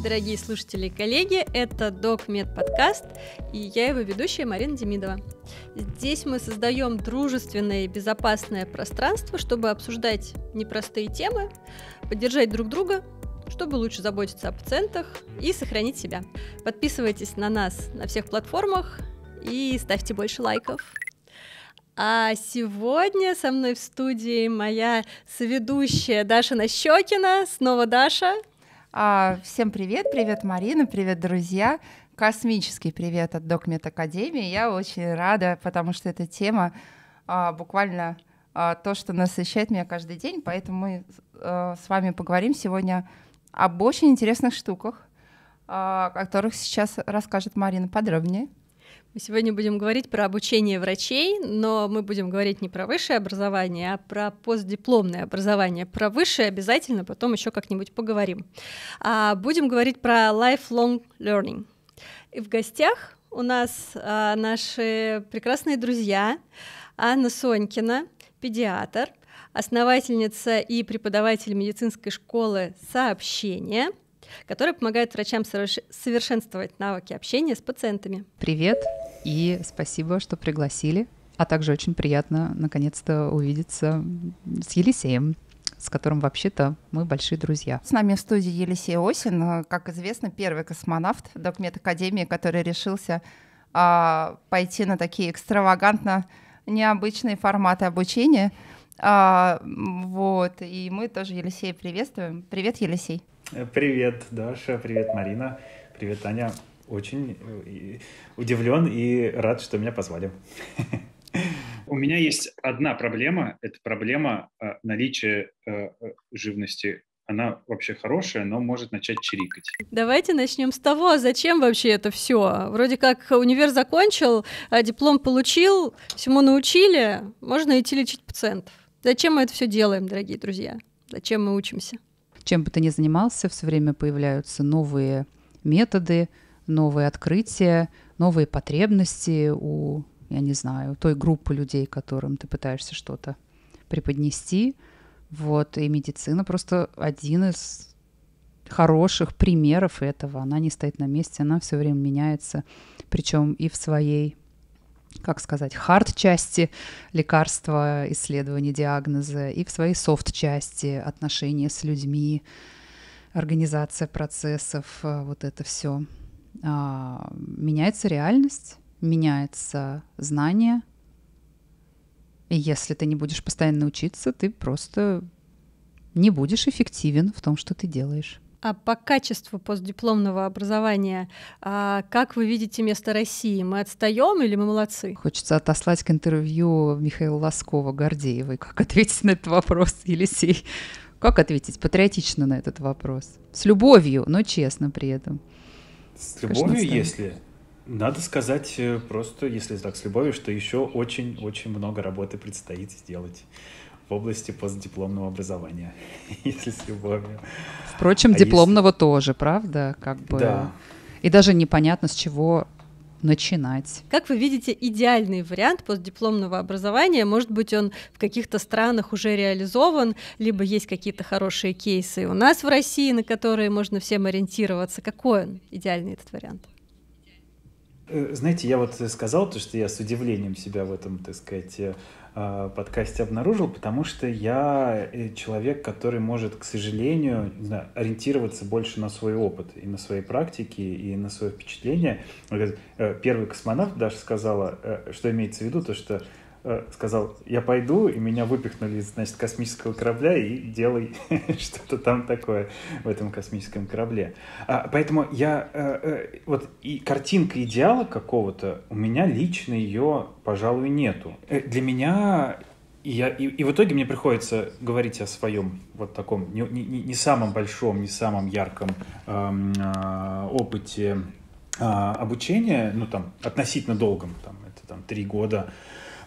дорогие слушатели и коллеги, это DocMed подкаст, и я его ведущая Марина Демидова. Здесь мы создаем дружественное и безопасное пространство, чтобы обсуждать непростые темы, поддержать друг друга, чтобы лучше заботиться о пациентах и сохранить себя. Подписывайтесь на нас на всех платформах и ставьте больше лайков. А сегодня со мной в студии моя соведущая Даша Нащекина. Снова Даша. А, всем привет, привет, Марина, привет, друзья. Космический привет от Докмет Академии. Я очень рада, потому что эта тема а, буквально а, то, что насыщает меня каждый день. Поэтому мы а, с вами поговорим сегодня об очень интересных штуках, а, о которых сейчас расскажет Марина подробнее. Мы сегодня будем говорить про обучение врачей, но мы будем говорить не про высшее образование, а про постдипломное образование. Про высшее обязательно потом еще как-нибудь поговорим. А будем говорить про lifelong learning. И в гостях у нас а, наши прекрасные друзья Анна Сонькина, педиатр, основательница и преподаватель медицинской школы сообщения – который помогает врачам совершенствовать навыки общения с пациентами. Привет и спасибо, что пригласили. А также очень приятно наконец-то увидеться с Елисеем с которым вообще-то мы большие друзья. С нами в студии Елисей Осин, э, как известно, первый космонавт Докмед-академии, который решился а, пойти на такие экстравагантно необычные форматы обучения. А, вот, и мы тоже Елисея приветствуем. Привет, Елисей. Э, привет, Даша, привет, Марина, привет, Таня. Очень э, удивлен и рад, что меня позвали. У меня есть одна проблема. Это проблема э, наличия живности она вообще хорошая, но может начать чирикать. Давайте начнем с того, зачем вообще это все. Вроде как универ закончил, а диплом получил, всему научили, можно идти лечить пациентов. Зачем мы это все делаем, дорогие друзья? Зачем мы учимся? чем бы ты ни занимался, все время появляются новые методы, новые открытия, новые потребности у, я не знаю, той группы людей, которым ты пытаешься что-то преподнести. Вот, и медицина просто один из хороших примеров этого. Она не стоит на месте, она все время меняется, причем и в своей как сказать, хард-части лекарства, исследования диагноза, и в своей софт-части отношения с людьми, организация процессов, э, вот это все. А, меняется реальность, меняется знание. И если ты не будешь постоянно учиться, ты просто не будешь эффективен в том, что ты делаешь. А по качеству постдипломного образования, а как вы видите место России? Мы отстаем или мы молодцы? Хочется отослать к интервью Михаила Лоскова Гордеевой. Как ответить на этот вопрос, Елисей? Как ответить патриотично на этот вопрос? С любовью, но честно при этом. С любовью, если надо сказать э, просто, если так, с любовью, что еще очень-очень много работы предстоит сделать в области постдипломного образования, если с любовью. Впрочем, а дипломного если... тоже, правда? Как бы... Да. И даже непонятно, с чего начинать. Как вы видите, идеальный вариант постдипломного образования, может быть, он в каких-то странах уже реализован, либо есть какие-то хорошие кейсы у нас в России, на которые можно всем ориентироваться. Какой он, идеальный этот вариант? Э, знаете, я вот сказал то, что я с удивлением себя в этом, так сказать, э, Э, подкасте обнаружил, потому что я э, человек, который может, к сожалению, не знаю, ориентироваться больше на свой опыт и на свои практики, и на свое впечатление. Э, первый космонавт даже сказала, что имеется в виду, то что Э, сказал, я пойду, и меня выпихнули из, значит, космического корабля и делай что-то там такое в этом космическом корабле. А, поэтому я... А, вот и картинка идеала какого-то у меня лично ее, пожалуй, нету. Для меня... И, я, и, и в итоге мне приходится говорить о своем вот таком не, не, не самом большом, не самом ярком эм, э, опыте э, обучения, ну там относительно долгом, там это там три года,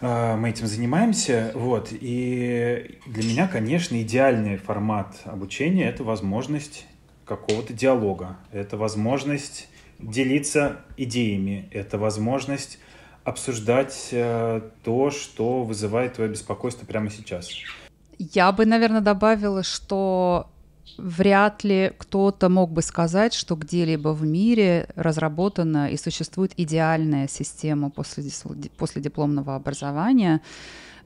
а, мы этим занимаемся, вот, и для меня, конечно, идеальный формат обучения – это возможность какого-то диалога, это возможность делиться идеями, это возможность обсуждать э, то, что вызывает твое беспокойство прямо сейчас. Я бы, наверное, добавила, что вряд ли кто-то мог бы сказать, что где-либо в мире разработана и существует идеальная система после, после дипломного образования,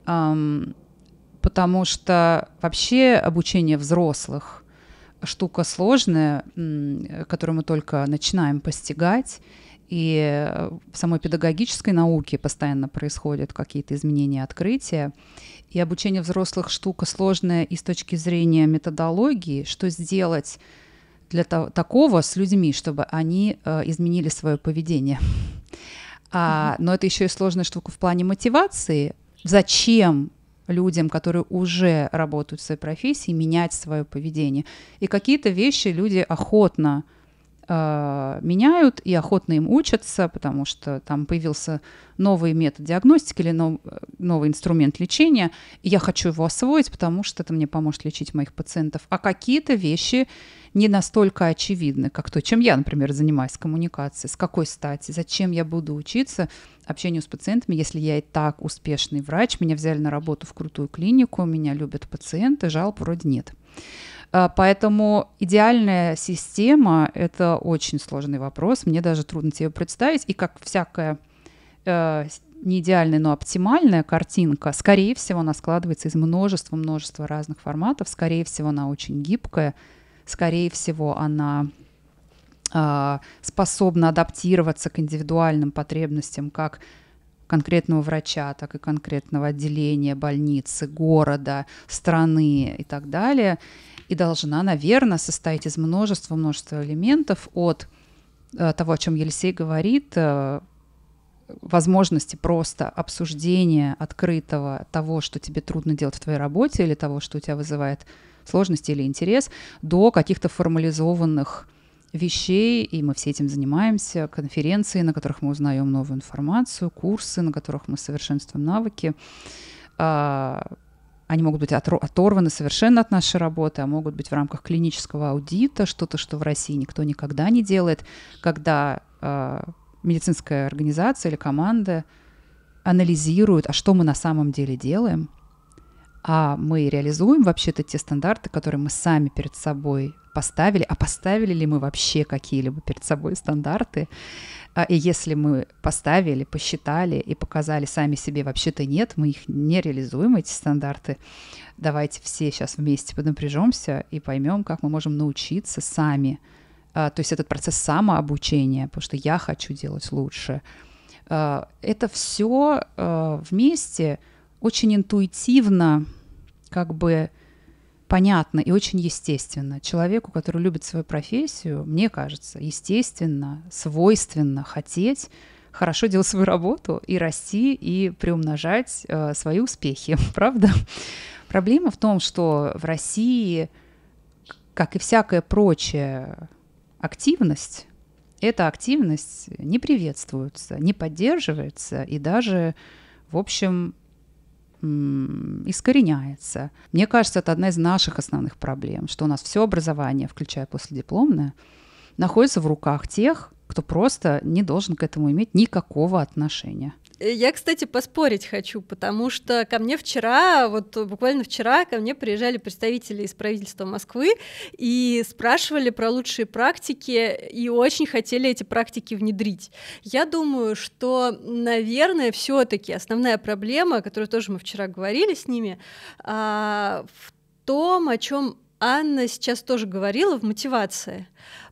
потому что вообще обучение взрослых штука сложная, которую мы только начинаем постигать. И в самой педагогической науке постоянно происходят какие-то изменения, открытия. И обучение взрослых штука сложная и с точки зрения методологии, что сделать для того, такого с людьми, чтобы они э, изменили свое поведение. А, mm-hmm. но это еще и сложная штука в плане мотивации. Зачем людям, которые уже работают в своей профессии, менять свое поведение? И какие-то вещи люди охотно Э, меняют и охотно им учатся, потому что там появился новый метод диагностики или новый инструмент лечения. И я хочу его освоить, потому что это мне поможет лечить моих пациентов. А какие-то вещи не настолько очевидны, как то, чем я, например, занимаюсь коммуникацией, с какой стати, зачем я буду учиться общению с пациентами, если я и так успешный врач, меня взяли на работу в крутую клинику, меня любят пациенты, жалоб вроде нет. А, поэтому идеальная система — это очень сложный вопрос. Мне даже трудно тебе представить. И как всякая э, не идеальная, но оптимальная картинка, скорее всего, она складывается из множества-множества разных форматов. Скорее всего, она очень гибкая. Скорее всего, она а, способна адаптироваться к индивидуальным потребностям как конкретного врача, так и конкретного отделения, больницы, города, страны и так далее и должна, наверное, состоять из множества-множества элементов от э, того, о чем Елисей говорит, э, возможности просто обсуждения открытого того, что тебе трудно делать в твоей работе или того, что у тебя вызывает сложности или интерес, до каких-то формализованных вещей, и мы все этим занимаемся, конференции, на которых мы узнаем новую информацию, курсы, на которых мы совершенствуем навыки. А, они могут быть оторваны совершенно от нашей работы, а могут быть в рамках клинического аудита, что-то, что в России никто никогда не делает, когда э, медицинская организация или команда анализируют, а что мы на самом деле делаем, а мы реализуем вообще-то те стандарты, которые мы сами перед собой поставили, а поставили ли мы вообще какие-либо перед собой стандарты, а, и если мы поставили, посчитали и показали сами себе, вообще-то нет, мы их не реализуем, эти стандарты, давайте все сейчас вместе поднапряжемся и поймем, как мы можем научиться сами. А, то есть этот процесс самообучения, потому что я хочу делать лучше. А, это все вместе очень интуитивно как бы понятно и очень естественно. Человеку, который любит свою профессию, мне кажется, естественно, свойственно хотеть хорошо делать свою работу и расти и приумножать э, свои успехи, правда? Проблема в том, что в России, как и всякая прочая активность, эта активность не приветствуется, не поддерживается и даже, в общем, искореняется. Мне кажется, это одна из наших основных проблем, что у нас все образование, включая последипломное, находится в руках тех, кто просто не должен к этому иметь никакого отношения. Э, я, кстати, поспорить хочу, потому что ко мне вчера, вот буквально вчера, ко мне приезжали представители из правительства Москвы и спрашивали про лучшие практики и очень хотели эти практики внедрить. Я думаю, что, наверное, все-таки основная проблема, о которой тоже мы вчера говорили с ними, а, в том, о чем Анна сейчас тоже говорила в мотивации.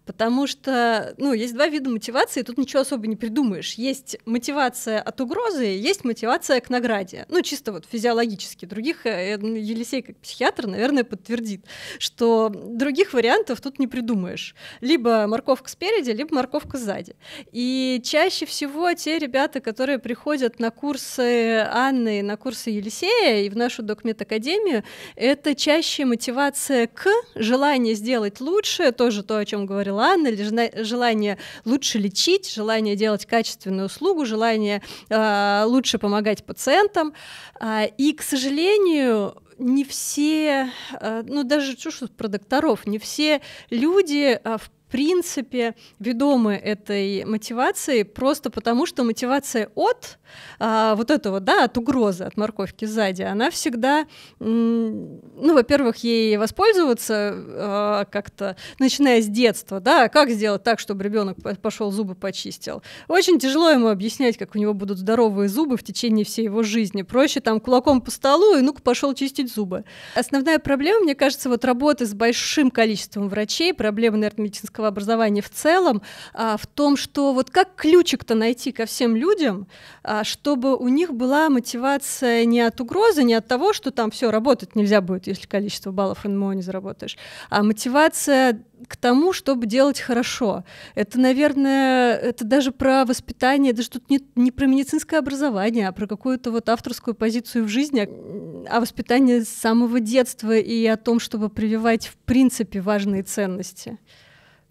Потому что, ну, есть два вида мотивации, тут ничего особо не придумаешь. Есть мотивация от угрозы, есть мотивация к награде. Ну, чисто вот физиологически. Других, э, э, ну, Елисей как психиатр, наверное, подтвердит, что других вариантов тут не придумаешь. Либо морковка спереди, либо морковка сзади. И чаще всего те ребята, которые приходят на курсы Анны, на курсы Елисея и в нашу академию, это чаще мотивация к желанию сделать лучше, тоже то, о чем говорил Милана, желание лучше лечить, желание делать качественную услугу, желание а, лучше помогать пациентам. А, и, к сожалению, не все, а, ну даже что про докторов, не все люди в принципе ведомы этой мотивации просто потому, что мотивация от а, вот это вот, да, от угрозы, от морковки сзади, она всегда, ну, во-первых, ей воспользоваться а, как-то, начиная с детства, да, как сделать так, чтобы ребенок пошел зубы почистил. Очень тяжело ему объяснять, как у него будут здоровые зубы в течение всей его жизни. Проще там кулаком по столу и ну-ка пошел чистить зубы. Основная проблема, мне кажется, вот работы с большим количеством врачей, проблема, наверное, медицинского образования в целом, а, в том, что вот как ключик-то найти ко всем людям, а, а чтобы у них была мотивация не от угрозы, не от того, что там все работать нельзя будет, если количество баллов НМО не заработаешь, а мотивация к тому, чтобы делать хорошо. Это, наверное, это даже про воспитание, даже тут не, не про медицинское образование, а про какую-то вот авторскую позицию в жизни, а, а воспитание с самого детства и о том, чтобы прививать в принципе важные ценности.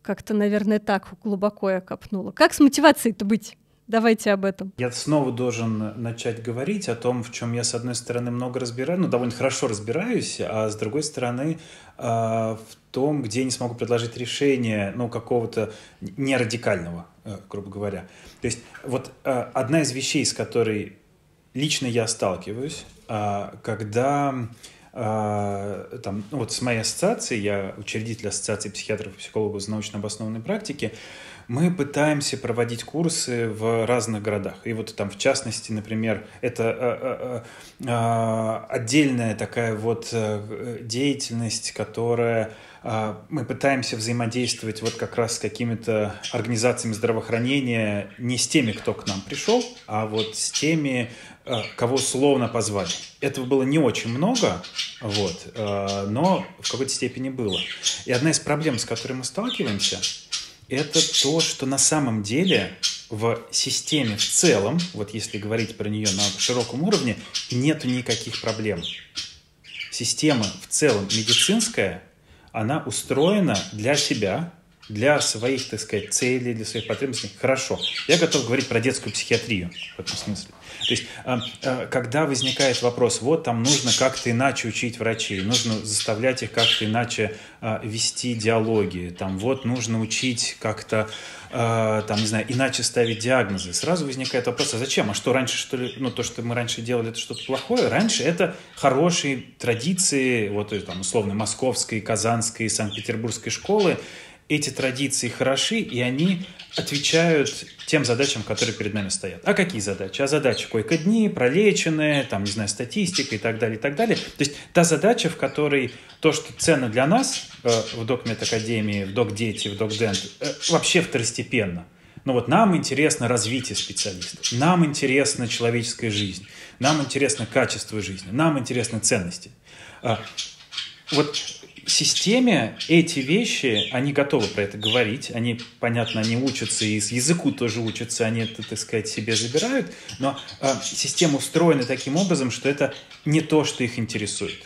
Как-то, наверное, так глубоко я копнула. Как с мотивацией-то быть? Давайте об этом. Я снова должен начать говорить о том, в чем я, с одной стороны, много разбираю, ну, довольно хорошо разбираюсь, а с другой стороны, а, в том, где я не смогу предложить решение, ну, какого-то нерадикального, э, грубо говоря. То есть вот э, одна из вещей, с которой лично я сталкиваюсь, а, когда а, там, ну, вот с моей ассоциацией, я учредитель ассоциации психиатров и психологов за научно обоснованной практики, мы пытаемся проводить курсы в разных городах. И вот там, в частности, например, это э, э, э, отдельная такая вот деятельность, которая мы пытаемся взаимодействовать вот как раз с какими-то организациями здравоохранения не с теми, кто к нам пришел, а вот с теми, кого словно позвали. Этого было не очень много, вот, но в какой-то степени было. И одна из проблем, с которой мы сталкиваемся, это то, что на самом деле в системе в целом, вот если говорить про нее на широком уровне, нет никаких проблем. Система в целом медицинская, она устроена для себя, для своих, так сказать, целей, для своих потребностей. Хорошо. Я готов говорить про детскую психиатрию в этом смысле. То есть, а, а, когда возникает вопрос, вот там нужно как-то иначе учить врачей, нужно заставлять их как-то иначе а, вести диалоги, там вот нужно учить как-то, там, не знаю, иначе ставить диагнозы, сразу возникает вопрос, а зачем? А что раньше, что ли, ну, то, что мы раньше делали, это что-то плохое? Раньше это хорошие традиции, вот, э, там, условно, московской, казанской, санкт-петербургской школы, эти традиции хороши, и они отвечают тем задачам, которые перед нами стоят. А какие задачи? А задачи койко-дни, пролеченные, там, не знаю, статистика и так далее, и так далее. То есть та задача, в которой то, что ценно для нас э, в Докмет Академии, в Док Дети, в Док Дент, э, вообще второстепенно. Но ну вот нам интересно развитие специалистов, нам интересна человеческая жизнь, нам интересно качество жизни, нам интересны ценности. А, вот системе эти вещи, они готовы про это говорить, они, понятно, они учатся и с языку тоже учатся, они это, так сказать, себе забирают, но э, система устроена таким образом, что это не то, что их интересует.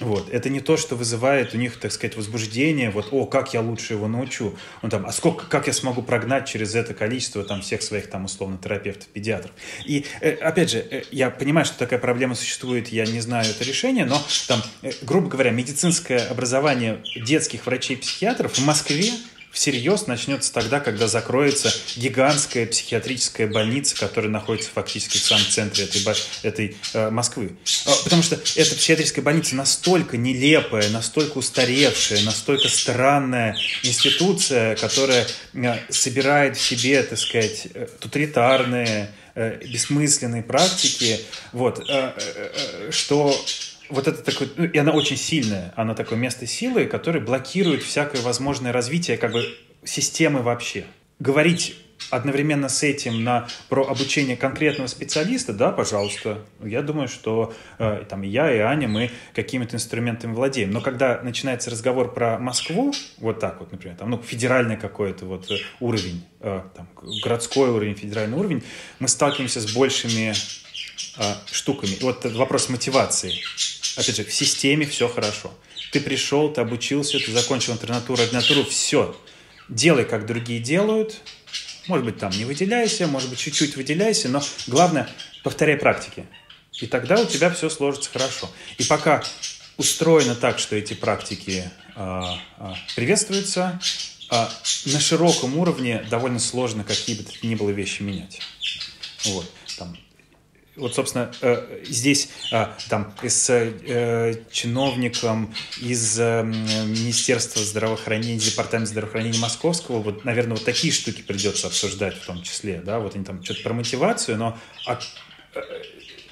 Вот. Это не то, что вызывает у них, так сказать, возбуждение, вот, о, как я лучше его научу, ну, там, а сколько, как я смогу прогнать через это количество там всех своих там условно терапевтов, педиатров. И, э, опять же, э, я понимаю, что такая проблема существует, я не знаю это решение, но там, э, грубо говоря, медицинское образование детских врачей-психиатров в Москве всерьез начнется тогда, когда закроется гигантская психиатрическая больница, которая находится фактически в самом центре этой, этой э, Москвы. А, потому что эта психиатрическая больница настолько нелепая, настолько устаревшая, настолько странная институция, которая э, собирает в себе, так сказать, э, тоталитарные, э, бессмысленные практики, вот, э, э, э что вот это такое, ну, и она очень сильная, она такое место силы, которое блокирует всякое возможное развитие как бы системы вообще. Говорить одновременно с этим на, про обучение конкретного специалиста, да, пожалуйста. Я думаю, что э, там я, и Аня, мы какими-то инструментами владеем. Но когда начинается разговор про Москву, вот так вот, например, там, ну, федеральный какой-то вот э, уровень, э, там, городской уровень, федеральный уровень, мы сталкиваемся с большими а, штуками. вот вопрос мотивации. Опять же, в системе все хорошо. Ты пришел, ты обучился, ты закончил интернатуру, ординатуру, все. Делай, как другие делают. Может быть, там не выделяйся, может быть, чуть-чуть выделяйся, но главное, повторяй практики. И тогда у тебя все сложится хорошо. И пока устроено так, что эти практики э, э, приветствуются, э, на широком уровне довольно сложно какие бы то ни было вещи менять. Вот. Там, вот, собственно, э, здесь э, там с чиновником из э, Министерства здравоохранения, Департамента здравоохранения Московского, вот, наверное, вот такие штуки придется обсуждать в том числе, да, вот они там что-то про мотивацию, но от, а,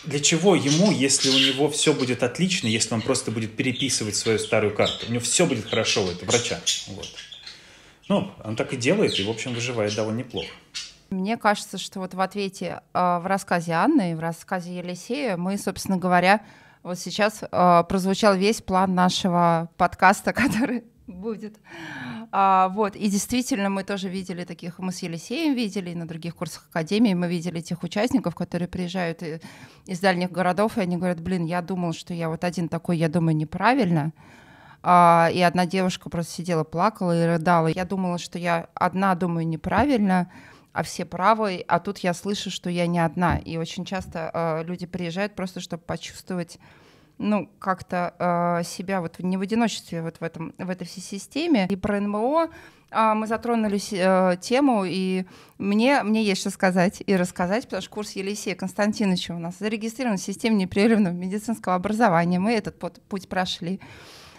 для чего ему, если у него все будет отлично, если он просто будет переписывать свою старую карту? У него все будет хорошо у этого врача. Вот. Ну, он так и делает, и, в общем, выживает довольно неплохо. Мне кажется, что вот в ответе, а, в рассказе Анны и в рассказе Елисея мы, собственно говоря, вот сейчас а, прозвучал весь план нашего подкаста, который будет. А, вот, и действительно, мы тоже видели таких, мы с Елисеем видели, и на других курсах Академии мы видели тех участников, которые приезжают э, из дальних городов, и они говорят, блин, я думал, что я вот один такой, я думаю, неправильно. А, и одна девушка просто сидела, плакала и рыдала. Я думала, что я одна думаю неправильно, а все правы, а тут я слышу, что я не одна. И очень часто э, люди приезжают просто, чтобы почувствовать ну, как-то э, себя вот не в одиночестве а вот в, этом, в этой всей системе. И про НМО э, а, мы затронули э, тему, и мне, мне есть что сказать и рассказать, потому что курс Елисея Константиновича у нас зарегистрирован в системе непрерывного медицинского образования. Мы этот путь прошли.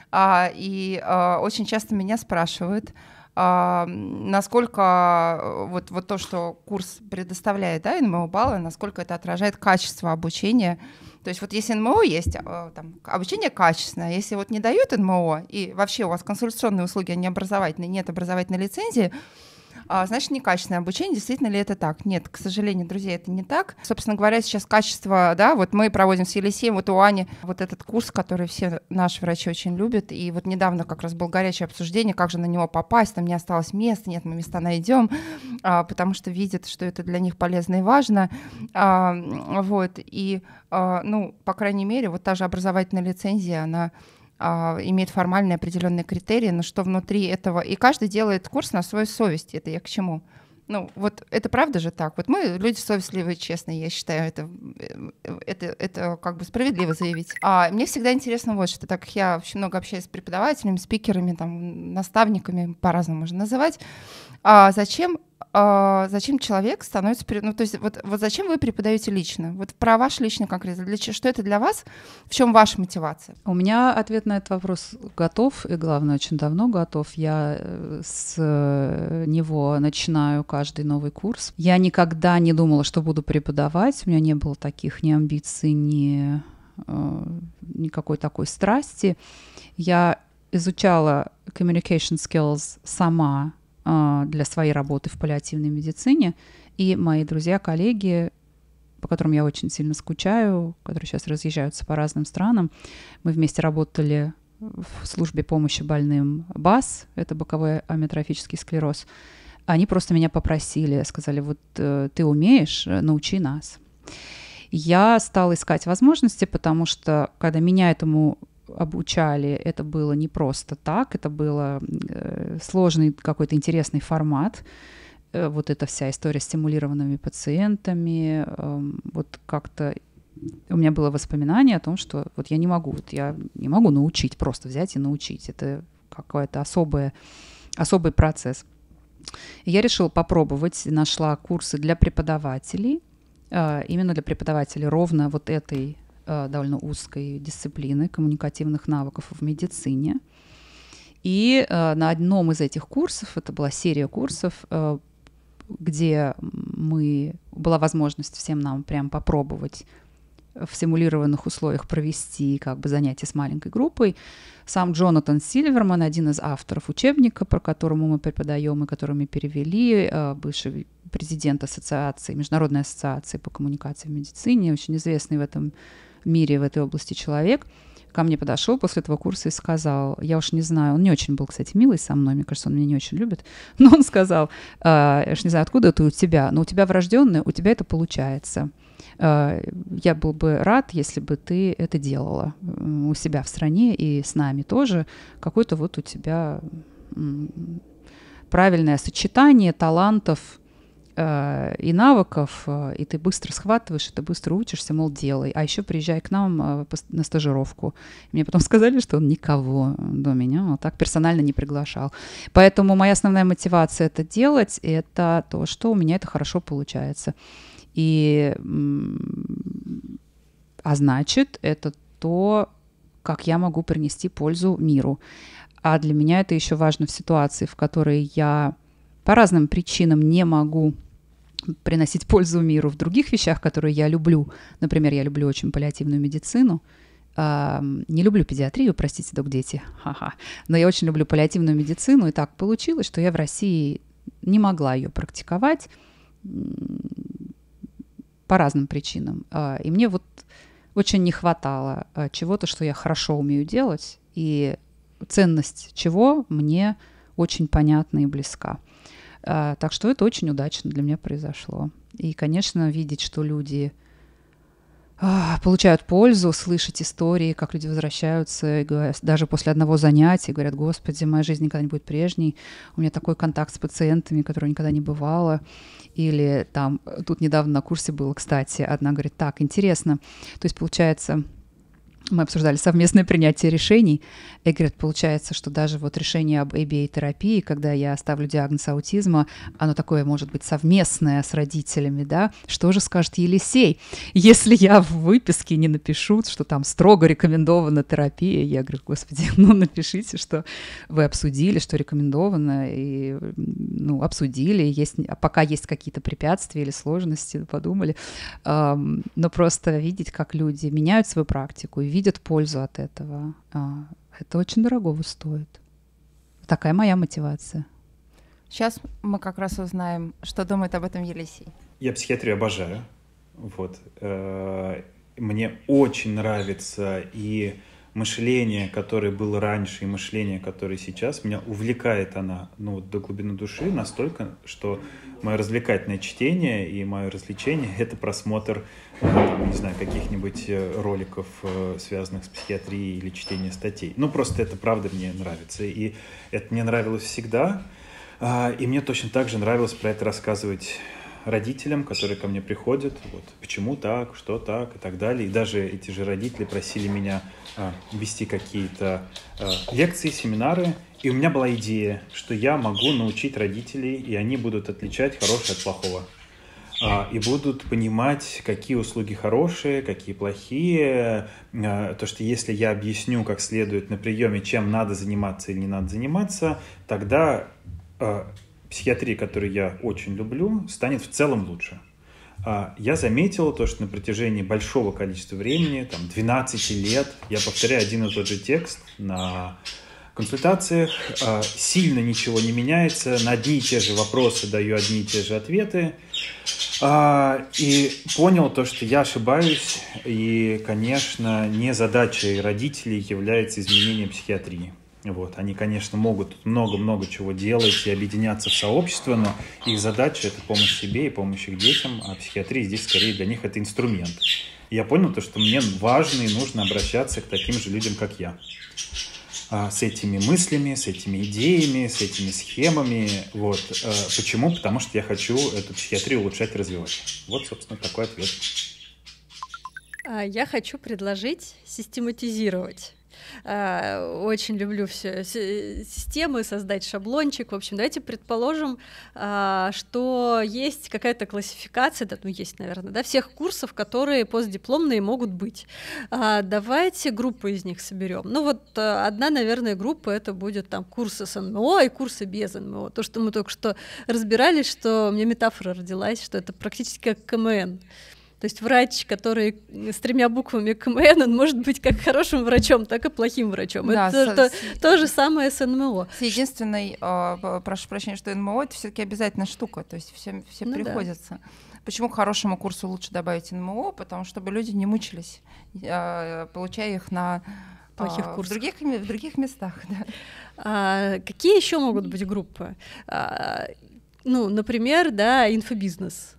А, и а, очень часто меня спрашивают, а, насколько э, вот, вот то, что курс предоставляет, да, НМО баллы, насколько это отражает качество обучения. То есть вот если НМО есть, а, там, обучение качественное, если вот не дают НМО, и вообще у вас консультационные услуги, а не образовательные, нет образовательной лицензии, а, значит, некачественное обучение. Действительно ли это так? Нет, к сожалению, друзья, это не так. Собственно говоря, сейчас качество, да, вот мы проводим с Елисеем, вот у Ани вот этот курс, который все наши врачи очень любят, и вот недавно как раз было горячее обсуждение, как же на него попасть, там не осталось места, нет, мы места найдем, а, потому что видят, что это для них полезно и важно. А, вот, и, а, ну, по крайней мере, вот та же образовательная лицензия, она а, имеет формальные определенные критерии, но что внутри этого. И каждый делает курс на свою совесть. Это я к чему? Ну, вот это правда же так. Вот мы люди совестливые, честные, я считаю, это, э, это, это как бы справедливо заявить. А мне всегда интересно вот что, так как я очень много общаюсь с преподавателями, спикерами, там, наставниками, по-разному можно называть, а зачем а зачем человек становится... Ну, то есть вот, вот зачем вы преподаете лично? Вот про ваш личный конкретно. Для, что это для вас? В чем ваша мотивация? У меня ответ на этот вопрос готов, и главное, очень давно готов. Я э, с э, него начинаю каждый новый курс. Я никогда не думала, что буду преподавать. У меня не было таких ни амбиций, ни э, никакой такой страсти. Я изучала communication skills сама а, для своей работы в паллиативной медицине. И мои друзья, коллеги, по которым я очень сильно скучаю, которые сейчас разъезжаются по разным странам. Мы вместе работали в службе помощи больным БАС, это боковой амиотрофический склероз. Они просто меня попросили, сказали, вот э, ты умеешь, э, научи нас. Я стала искать возможности, потому что когда меня этому обучали, это было не просто так, это был э, сложный какой-то интересный формат э, вот эта вся история с стимулированными пациентами, эм, вот как-то у меня было воспоминание о том, что вот я не могу, вот я не могу научить, просто взять и научить. Это какой-то особый, особый процесс. я решила попробовать, нашла курсы для преподавателей, э, именно для преподавателей ровно вот этой Э, довольно узкой дисциплины коммуникативных навыков в медицине. И э, на одном из этих курсов, это была серия курсов, э, где мы, была возможность всем нам прям попробовать в симулированных условиях провести как бы занятие с маленькой группой. Сам Джонатан Сильверман, один из авторов учебника, про которому мы преподаем и который мы перевели, бывший президент ассоциации, Международной ассоциации по коммуникации в медицине, очень известный в этом мире в этой области человек, ко мне подошел после этого курса и сказал, я уж не знаю, он не очень был, кстати, милый со мной, мне кажется, он меня не очень любит, но он сказал, «А, я уж не знаю, откуда это у тебя, но у тебя врожденное, у тебя это получается. А, я был бы рад, если бы ты это делала у себя в стране и с нами тоже. Какое-то вот у тебя правильное сочетание талантов, Э, и навыков, э, и ты быстро схватываешь, и ты быстро учишься, мол, делай. А еще приезжай к нам э, на стажировку. Мне потом сказали, что он никого до меня вот так персонально не приглашал. Поэтому моя основная мотивация это делать, это то, что у меня это хорошо получается. И, а значит, это то, как я могу принести пользу миру. А для меня это еще важно в ситуации, в которой я по разным причинам не могу приносить пользу миру в других вещах, которые я люблю. Например, я люблю очень паллиативную медицину. Не люблю педиатрию, простите, док дети. Ха-ха. Но я очень люблю паллиативную медицину, и так получилось, что я в России не могла ее практиковать по разным причинам. А, и мне вот очень не хватало а, чего-то, что я хорошо умею делать, и ценность чего мне очень понятна и близка. А, так что это очень удачно для меня произошло. И, конечно, видеть, что люди а, получают пользу, слышать истории, как люди возвращаются, и говорят, даже после одного занятия говорят, господи, моя жизнь никогда не будет прежней, у меня такой контакт с пациентами, которого никогда не бывало, или там, тут недавно на курсе было, кстати, одна говорит, так, интересно, то есть получается, мы обсуждали совместное принятие решений. И говорит, получается, что даже вот решение об ABA-терапии, когда я ставлю диагноз аутизма, оно такое может быть совместное с родителями, да? Что же скажет Елисей? Если я в выписке не напишу, что там строго рекомендована терапия, я говорю, господи, ну напишите, что вы обсудили, что рекомендовано, и, ну, обсудили, есть, а пока есть какие-то препятствия или сложности, подумали. Но просто видеть, как люди меняют свою практику, видеть, видят пользу от этого. А, это очень дорого стоит. Такая моя мотивация. Сейчас мы как раз узнаем, что думает об этом Елисей. Я психиатрию обожаю. Вот. Э, мне очень нравится и мышление, которое было раньше, и мышление, которое сейчас, меня увлекает она ну, до глубины души настолько, что мое развлекательное чтение и мое развлечение — это просмотр, там, э, не знаю, каких-нибудь э, роликов, э, связанных с психиатрией или чтение статей. Ну, просто это правда мне нравится. И это мне нравилось всегда. А, и мне точно так же нравилось про это рассказывать родителям, которые ко мне приходят, вот, почему так, что так и так далее. И даже эти же родители просили меня э, вести какие-то э, лекции, семинары. И у меня была идея, что я могу научить родителей, и они будут отличать хорошее от плохого. Э, и будут понимать, какие услуги хорошие, какие плохие. Э, то, что если я объясню как следует на приеме, чем надо заниматься или не надо заниматься, тогда психиатрии, которую я очень люблю, станет в целом лучше. А, я заметил то, что на протяжении большого количества времени, там 12 лет, я повторяю один и тот же текст на консультациях, а, сильно ничего не меняется, на одни и те же вопросы даю одни и те же ответы. А, и понял то, что я ошибаюсь, и, конечно, не задачей родителей является изменение психиатрии. Вот, они, конечно, могут много-много чего делать и объединяться в сообщество, но их задача – это помощь себе и помощь их детям, а психиатрия здесь скорее для них это инструмент. И я понял то, что мне важно и нужно обращаться к таким же людям, как я. А, с этими мыслями, с этими идеями, с этими схемами. Вот. А, почему? Потому что я хочу эту психиатрию улучшать и развивать. Вот, собственно, такой ответ. А, я хочу предложить систематизировать Э, очень люблю все системы, создать шаблончик. В общем, давайте предположим, э, что есть какая-то классификация, да, ну есть, наверное, да, всех курсов, которые постдипломные могут быть. Э, давайте группы из них соберем. Ну вот одна, наверное, группа это будет там курсы с НМО эм и курсы без НМО. Эм То, что мы только что разбирались, что у меня метафора родилась, что это практически как КМН. То есть врач, который с тремя буквами КМН, он может быть как хорошим врачом, так и плохим врачом. Да, это со, то, с... то же самое с НМО. С единственной, э, прошу прощения, что НМО это все-таки обязательная штука, то есть всем все ну, приходится. Да. Почему к хорошему курсу лучше добавить НМО? Потому чтобы люди не мучились, э, получая их на а, плохих курсах. В других, в других местах, да. А, какие еще могут быть группы? А, ну, например, да, инфобизнес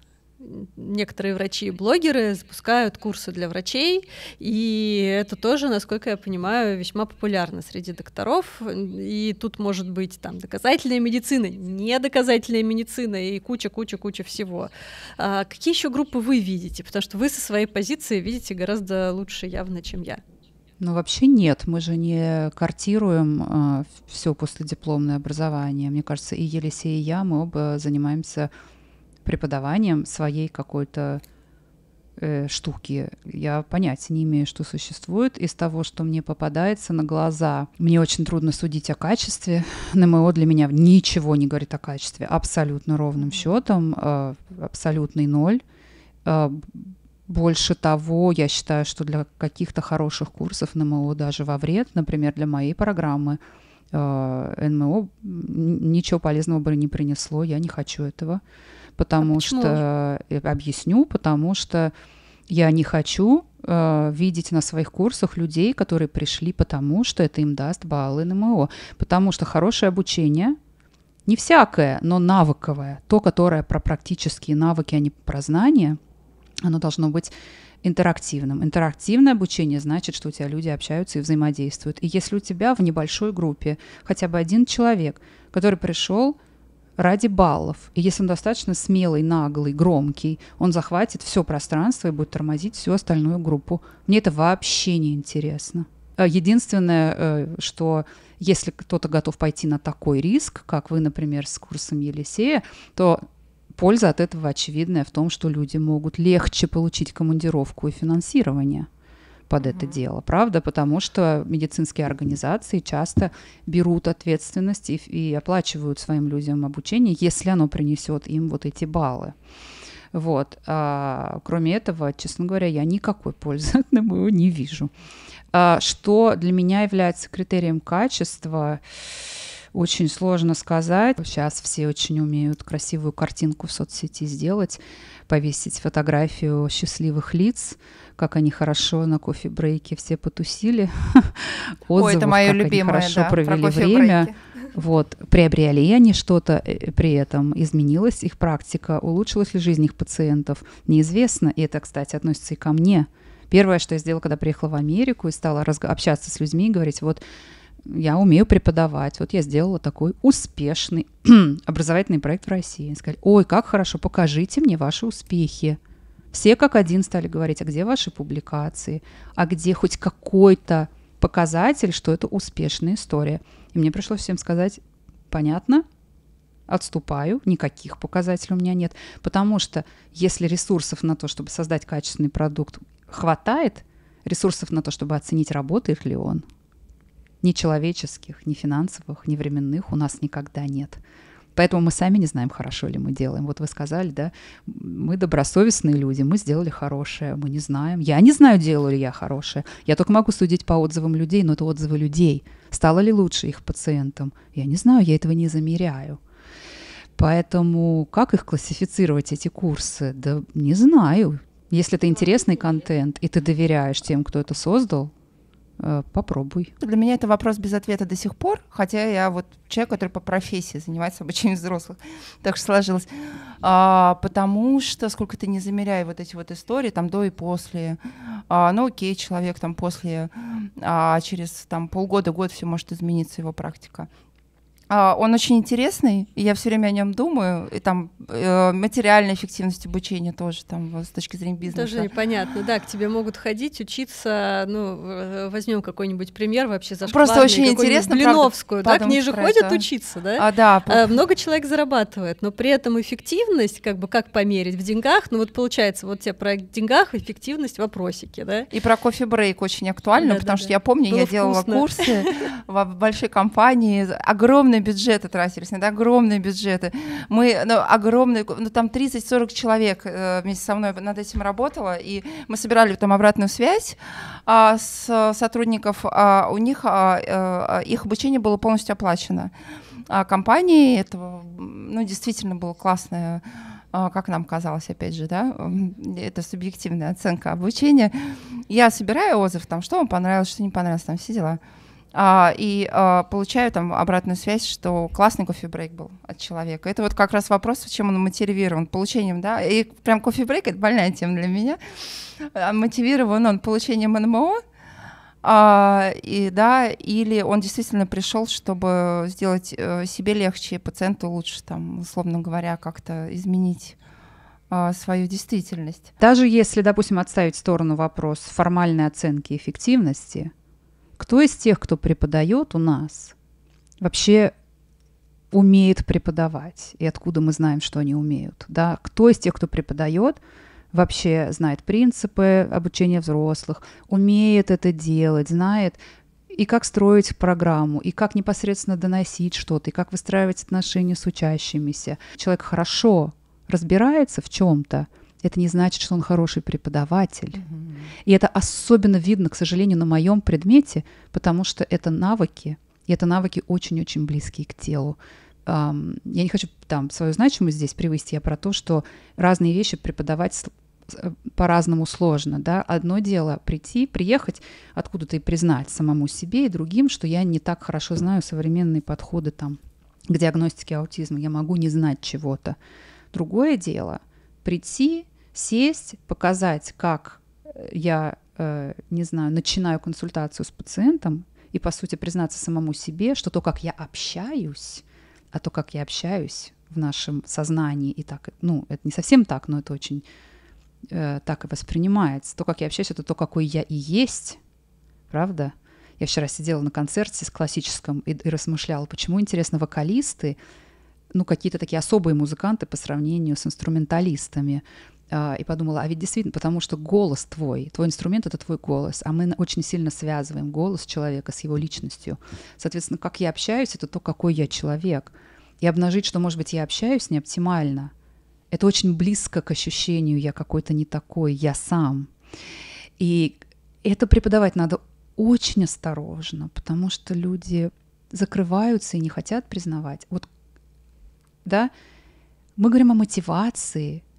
некоторые врачи и блогеры запускают курсы для врачей, и это тоже, насколько я понимаю, весьма популярно среди докторов, и тут может быть там доказательная медицина, недоказательная медицина и куча-куча-куча всего. А какие еще группы вы видите? Потому что вы со своей позиции видите гораздо лучше явно, чем я. Ну, вообще нет, мы же не картируем э, а, все последипломное образование. Мне кажется, и Елисей, и я, мы оба занимаемся преподаванием своей какой-то э, штуки. Я понятия не имею, что существует. Из того, что мне попадается на глаза, мне очень трудно судить о качестве. НМО для меня ничего не говорит о качестве. Абсолютно ровным счетом, э, абсолютный ноль. Э, больше того, я считаю, что для каких-то хороших курсов НМО даже во вред, например, для моей программы, э, НМО ничего полезного бы не принесло, я не хочу этого потому а что же? Э, объясню, потому что я не хочу э, видеть на своих курсах людей, которые пришли потому, что это им даст баллы на МО. Потому что хорошее обучение, не всякое, но навыковое, то, которое про практические навыки, а не про знания, оно должно быть интерактивным. Интерактивное обучение значит, что у тебя люди общаются и взаимодействуют. И если у тебя в небольшой группе хотя бы один человек, который пришел, ради баллов. И если он достаточно смелый, наглый, громкий, он захватит все пространство и будет тормозить всю остальную группу. Мне это вообще не интересно. Э, единственное, э, что если кто-то готов пойти на такой риск, как вы, например, с курсом Елисея, то польза от этого очевидная в том, что люди могут легче получить командировку и финансирование под это дело, правда? Потому что медицинские организации часто берут ответственность и, и оплачивают своим людям обучение, если оно принесет им вот эти баллы. Вот. А, кроме этого, честно говоря, я никакой пользы от него не вижу. А, что для меня является критерием качества, очень сложно сказать. Сейчас все очень умеют красивую картинку в соцсети сделать, повесить фотографию счастливых лиц, как они хорошо на кофе-брейке все потусили, отзывы Ой, это мое как любимое, они хорошо да, провели время. Вот, приобрели они что-то э, при этом, изменилась их практика, улучшилась ли жизнь их пациентов, неизвестно. И это, кстати, относится и ко мне. Первое, что я сделала, когда приехала в Америку и стала разго- общаться с людьми и говорить, вот я умею преподавать. Вот я сделала такой успешный образовательный проект в России. Они сказали, ой, как хорошо, покажите мне ваши успехи. Все как один стали говорить, а где ваши публикации, а где хоть какой-то показатель, что это успешная история. И мне пришлось всем сказать, понятно, отступаю, никаких показателей у меня нет, потому что если ресурсов на то, чтобы создать качественный продукт, хватает, ресурсов на то, чтобы оценить, работает ли он, ни человеческих, ни финансовых, ни временных у нас никогда нет. Поэтому мы сами не знаем, хорошо ли мы делаем. Вот вы сказали, да, мы добросовестные люди, мы сделали хорошее, мы не знаем. Я не знаю, делаю ли я хорошее. Я только могу судить по отзывам людей, но это отзывы людей. Стало ли лучше их пациентам? Я не знаю, я этого не замеряю. Поэтому как их классифицировать, эти курсы? Да не знаю. Если это интересный контент, и ты доверяешь тем, кто это создал, Э, попробуй. Для меня это вопрос без ответа до сих пор, хотя я вот человек, который по профессии занимается обучением взрослых, так что сложилось. А, потому что сколько ты не замеряй вот эти вот истории, там до и после, а, ну окей, человек там после, а через там полгода, год все может измениться его практика. А, он очень интересный, и я все время о нем думаю. И там э, материальная эффективность обучения тоже там с точки зрения бизнеса. Тоже непонятно, да, к тебе могут ходить, учиться, ну, э, возьмем какой-нибудь пример вообще за Просто очень интересно, Блиновскую, правда, да, к ней же ходят это. учиться, да? А, да. А, много человек зарабатывает, но при этом эффективность, как бы, как померить в деньгах, ну вот получается, вот тебе про деньгах эффективность вопросики, да? И про кофе-брейк очень актуально, да, потому да, что да. я помню, Было я делала курсы в большой компании, огромный огромные бюджеты тратились, иногда огромные бюджеты. Мы, ну, огромные, ну, там 30-40 человек э, вместе со мной над этим работало, и мы собирали там обратную связь а, с сотрудников, а у них, а, э, их обучение было полностью оплачено а, компанией, это, ну, действительно было классное а, как нам казалось, опять же, да, это субъективная оценка обучения. Я собираю отзыв, там, что вам понравилось, что не понравилось, там все дела а, и а, получаю там обратную связь, что классный кофе-брейк был от человека. Это вот как раз вопрос, чем он мотивирован, получением, да, и прям кофе-брейк — это больная тема для меня. А, мотивирован он получением НМО, а, и, да, или он действительно пришел, чтобы сделать э, себе легче, пациенту лучше, там, условно говоря, как-то изменить а, свою действительность. Даже если, допустим, отставить в сторону вопрос формальной оценки эффективности, кто из тех, кто преподает у нас, вообще умеет преподавать? И откуда мы знаем, что они умеют? Да? Кто из тех, кто преподает, вообще знает принципы обучения взрослых, умеет это делать, знает, и как строить программу, и как непосредственно доносить что-то, и как выстраивать отношения с учащимися. Человек хорошо разбирается в чем-то, это не значит, что он хороший преподаватель. Угу. И это особенно видно, к сожалению, на моем предмете, потому что это навыки, и это навыки очень-очень близкие к телу. Я не хочу там свою значимость здесь привести, я а про то, что разные вещи преподавать э, по-разному сложно, да. Одно дело прийти, приехать откуда-то и признать самому себе и другим, что я не так хорошо знаю современные подходы там к диагностике аутизма, я могу не знать чего-то. Другое дело прийти, сесть, показать, как я, э, не знаю, начинаю консультацию с пациентом и, по сути, признаться самому себе, что то, как я общаюсь, а то, как я общаюсь в нашем сознании, и так, ну, это не совсем так, но это очень э, так и воспринимается. То, как я общаюсь, это то, какой я и есть, правда? Я вчера сидела на концерте с классическим и, и размышляла, почему, интересно, вокалисты, ну, какие-то такие особые музыканты по сравнению с инструменталистами. А, и подумала, а ведь действительно, потому что голос твой, твой инструмент — это твой голос, а мы очень сильно связываем голос человека с его личностью. Соответственно, как я общаюсь, это то, какой я человек. И обнажить, что, может быть, я общаюсь не оптимально, это очень близко к ощущению «я какой-то не такой, я сам». И это преподавать надо очень осторожно, потому что люди закрываются и не хотят признавать. Вот, да, мы говорим о мотивации —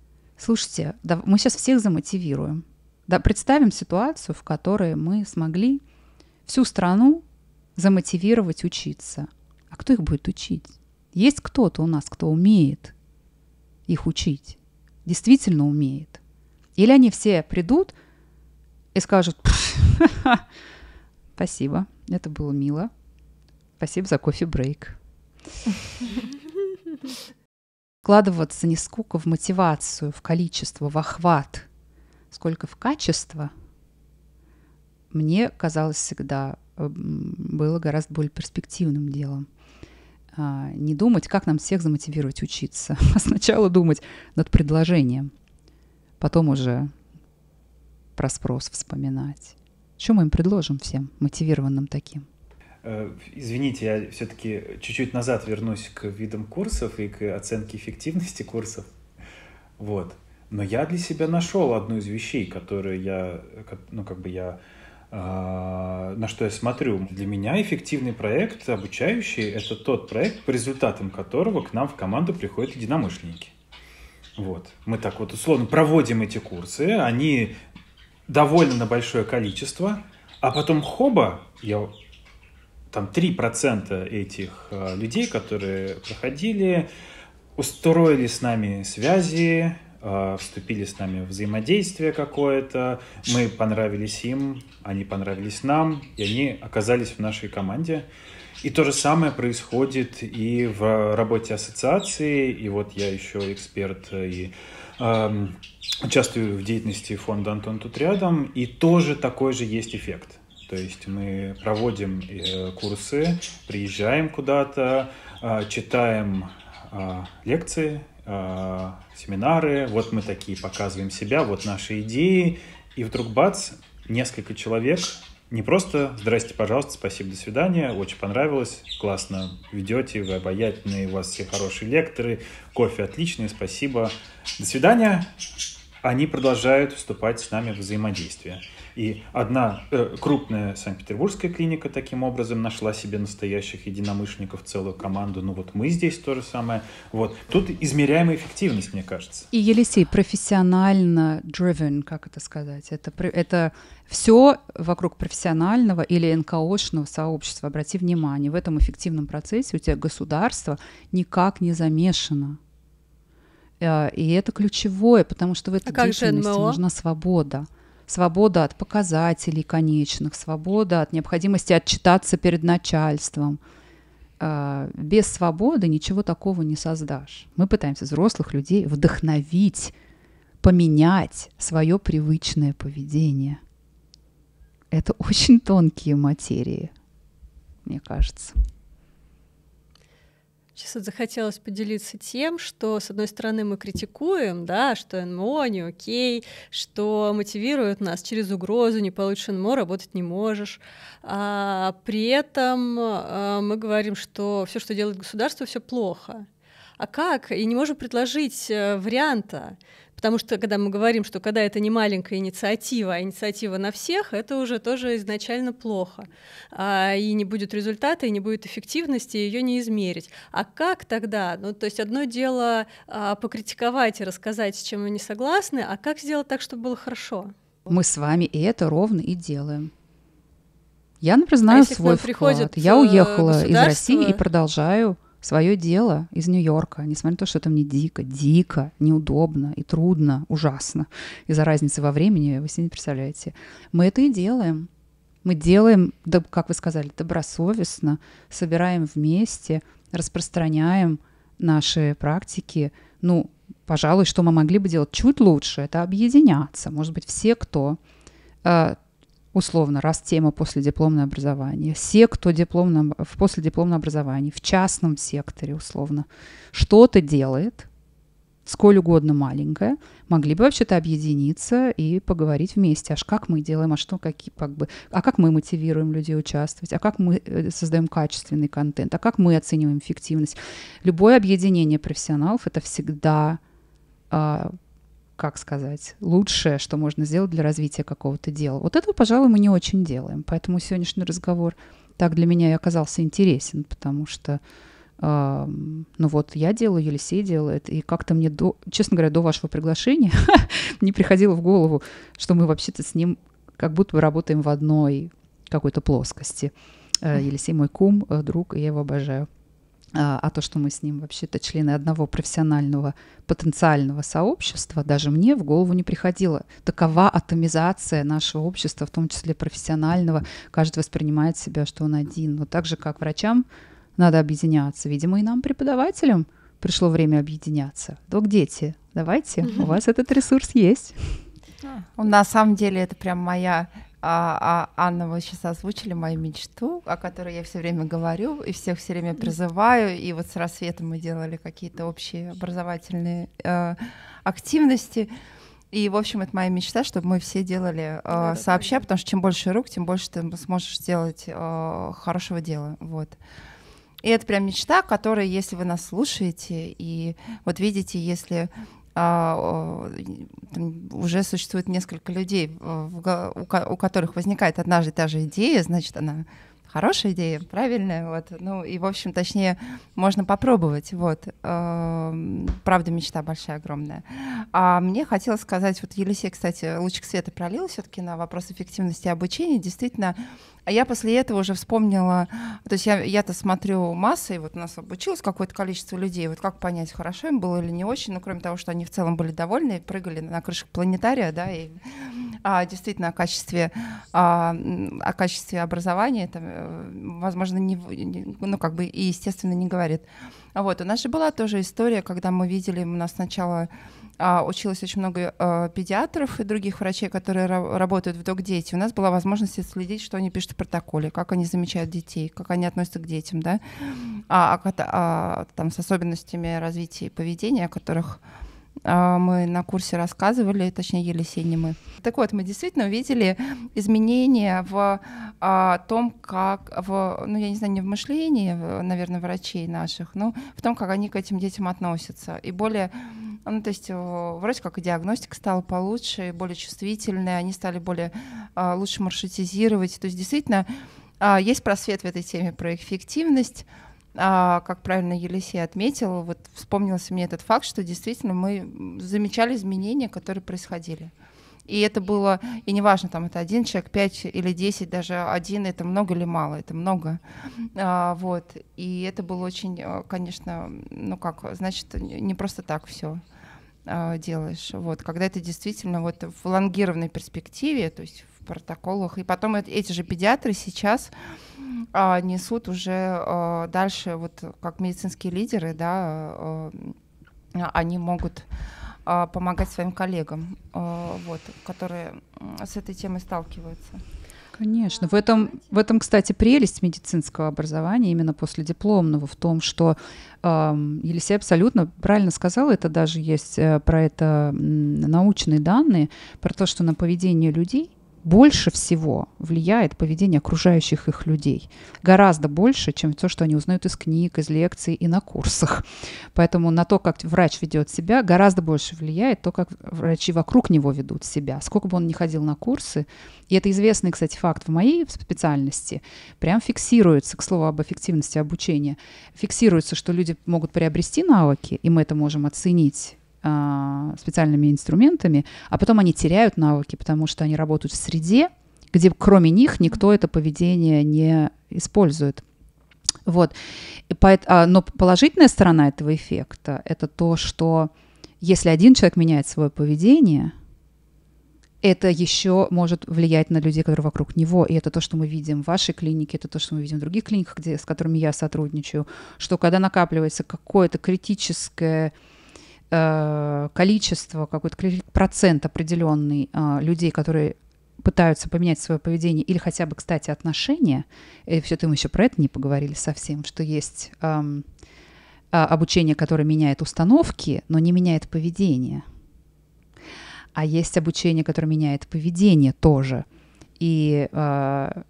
Слушайте, да, мы сейчас всех замотивируем. Да, представим ситуацию, в которой мы смогли всю страну замотивировать учиться. А кто их будет учить? Есть кто-то у нас, кто умеет их учить, действительно умеет. Или они все придут и скажут, спасибо, это было мило, спасибо за кофе-брейк. вкладываться не сколько в мотивацию, в количество, в охват, сколько в качество, мне казалось всегда э, было гораздо более перспективным делом. А, не думать, как нам всех замотивировать учиться, а сначала думать над предложением, потом уже про спрос вспоминать. Что мы им предложим всем, мотивированным таким? Э, извините, я все-таки чуть-чуть назад вернусь к видам курсов и к оценке эффективности курсов. Вот. Но я для себя нашел одну из вещей, которые я, ну, как бы я, а, на что я смотрю. Для меня эффективный проект обучающий — это тот проект, по результатам которого к нам в команду приходят единомышленники. Вот. Мы так вот условно проводим эти курсы, они довольно на большое количество, а потом хоба, я там 3% этих э, людей, которые проходили, устроили с нами связи, э, вступили с нами в взаимодействие какое-то, мы понравились им, они понравились нам, и они оказались в нашей команде. И то же самое происходит и в работе ассоциации, и вот я еще эксперт и эм, участвую в деятельности фонда Антон тут рядом, и тоже такой же есть эффект. То есть мы проводим э, курсы, приезжаем куда-то, э, читаем э, лекции, семинары, вот мы такие показываем себя, вот наши идеи, и вдруг бац, несколько человек не просто «Здрасте, пожалуйста, спасибо, до свидания, очень понравилось, классно ведете, вы обаятельные, у вас все хорошие лекторы, кофе отличный, спасибо, до свидания». Они продолжают вступать с нами в взаимодействие. И одна э, крупная Санкт-Петербургская клиника таким образом нашла себе настоящих единомышленников, целую команду. Ну вот мы здесь то же самое. Вот. Тут измеряемая эффективность, мне кажется. И Елисей, профессионально driven, как это сказать? Это, это все вокруг профессионального или НКОшного сообщества. Обрати внимание, в этом эффективном процессе у тебя государство никак не замешано. Э, и это ключевое, потому что в этой а деятельности нужна свобода свобода от показателей конечных, свобода от необходимости отчитаться перед начальством. А, без свободы ничего такого не создашь. Мы пытаемся взрослых людей вдохновить, поменять свое привычное поведение. Это очень тонкие материи, мне кажется. Сейчас вот захотелось поделиться тем, что, с одной стороны, мы критикуем, да, что НМО не окей, что мотивирует нас через угрозу, не получишь НМО, работать не можешь. А при этом э, мы говорим, что все, что делает государство, все плохо. А как? И не можем предложить э, варианта. Потому что, когда мы говорим, что когда это не маленькая инициатива, а инициатива на всех, это уже тоже изначально плохо. А, и не будет результата, и не будет эффективности, ее не измерить. А как тогда? Ну, то есть одно дело а, покритиковать и рассказать, с чем вы не согласны, а как сделать так, чтобы было хорошо? Мы с вами и это ровно и делаем. Я, например, а знаю а свой вклад. Я уехала э, из России и продолжаю свое дело из Нью-Йорка, несмотря на то, что это мне дико, дико, неудобно и трудно, ужасно. Из-за разницы во времени, вы себе не представляете. Мы это и делаем. Мы делаем, да, как вы сказали, добросовестно, собираем вместе, распространяем наши практики. Ну, пожалуй, что мы могли бы делать чуть лучше, это объединяться. Может быть, все, кто а, условно, раз тема последипломное образование, все, кто дипломно, в последипломном образовании, в частном секторе, условно, что-то делает, сколь угодно маленькое, могли бы вообще-то объединиться и поговорить вместе, аж как мы делаем, а что, какие, как бы, а как мы мотивируем людей участвовать, а как мы э, создаем качественный контент, а как мы оцениваем эффективность. Любое объединение профессионалов — это всегда а, как сказать, лучшее, что можно сделать для развития какого-то дела. Вот этого, пожалуй, мы не очень делаем. Поэтому сегодняшний разговор так для меня и оказался интересен, потому что э, ну вот я делаю, Елисей делает, и как-то мне, до, честно говоря, до вашего приглашения не приходило в голову, что мы вообще-то с ним как будто бы работаем в одной какой-то плоскости. Э, Елисей мой кум, э, друг, и я его обожаю. А, а то, что мы с ним вообще-то члены одного профессионального потенциального сообщества, даже мне в голову не приходило. Такова атомизация нашего общества, в том числе профессионального. Каждый воспринимает себя, что он один. Но так же, как врачам надо объединяться, видимо, и нам, преподавателям, пришло время объединяться. Док, дети, давайте, у вас этот ресурс есть. А, на самом деле это прям моя а, а, Анна, вы сейчас озвучили мою мечту, о которой я все время говорю и всех все время призываю. И вот с рассветом мы делали какие-то общие образовательные э, активности. И, в общем, это моя мечта, чтобы мы все делали э, ну, сообща, потому что чем больше рук, тем больше ты сможешь сделать э, хорошего дела. Вот. И это прям мечта, которая, если вы нас слушаете, и вот видите, если а, там уже существует несколько людей, у которых возникает одна же та же идея, значит, она хорошая идея, правильная, вот, ну и, в общем, точнее, можно попробовать, вот, эм, правда, мечта большая, огромная. А мне хотелось сказать, вот Елисей, кстати, лучик света пролил все таки на вопрос эффективности обучения, действительно, а я после этого уже вспомнила, то есть я, я-то смотрю массой, вот у нас обучилось какое-то количество людей, вот как понять, хорошо им было или не очень, ну, кроме того, что они в целом были довольны, прыгали на крышах планетария, да, и а, действительно о качестве, а, о качестве образования, это, э, возможно, не, ну, как бы и, естественно, не говорит. Вот, у нас же была тоже история, когда мы видели, у нас сначала а, училось очень много э, педиатров и других врачей, которые работают в док-дети. У нас была возможность следить, что они пишут в протоколе, как они замечают детей, как они относятся к детям, да, а, а, а там с особенностями развития и поведения, о которых а, мы на курсе рассказывали, точнее, Елисей не мы. Так вот, мы действительно видели изменения в а, том, как, в, ну, я не знаю, не в мышлении, в, наверное, врачей наших, но в том, как они к этим детям относятся. И более ну, то есть э, вроде как и диагностика стала получше, более чувствительная, они стали более а, лучше маршрутизировать. То есть действительно а, есть просвет в этой теме про эффективность. А, как правильно Елисей отметил, вот вспомнился мне этот факт, что действительно мы замечали изменения, которые происходили. И это было, и неважно, там это один человек, пять или десять, даже один, это много или мало, это много. А, вот. И это было очень, э, конечно, ну как, значит, не просто так все а, делаешь. Вот. Когда это действительно вот в лонгированной перспективе, то есть в протоколах, и потом эти же педиатры сейчас а, несут уже а, дальше, вот как медицинские лидеры, да, а, а они могут а, помогать своим коллегам, а, вот, которые с этой темой сталкиваются. Конечно. В этом, в этом, кстати, прелесть медицинского образования именно после дипломного в том, что э, Елисея абсолютно правильно сказал, это даже есть э, про это научные данные, про то, что на поведение людей больше всего влияет поведение окружающих их людей. Гораздо больше, чем то, что они узнают из книг, из лекций и на курсах. Поэтому на то, как врач ведет себя, гораздо больше влияет то, как врачи вокруг него ведут себя. Сколько бы он ни ходил на курсы, и это известный, кстати, факт в моей специальности, прям фиксируется, к слову, об эффективности обучения, фиксируется, что люди могут приобрести навыки, и мы это можем оценить а, специальными инструментами, а потом они теряют навыки, потому что они работают в среде, где кроме них никто это поведение не использует. Вот. А, но положительная сторона этого эффекта – это то, что если один человек меняет свое поведение, это еще может влиять на людей, которые вокруг него. И это то, что мы видим в вашей клинике, это то, что мы видим в других клиниках, где, с которыми я сотрудничаю, что когда накапливается какое-то критическое Э, количество, какой-то процент определенный э, людей, которые пытаются поменять свое поведение или хотя бы, кстати, отношения, и все-таки мы еще про это не поговорили совсем, что есть эм, а, обучение, которое меняет установки, но не меняет поведение. А есть обучение, которое меняет поведение тоже. И э,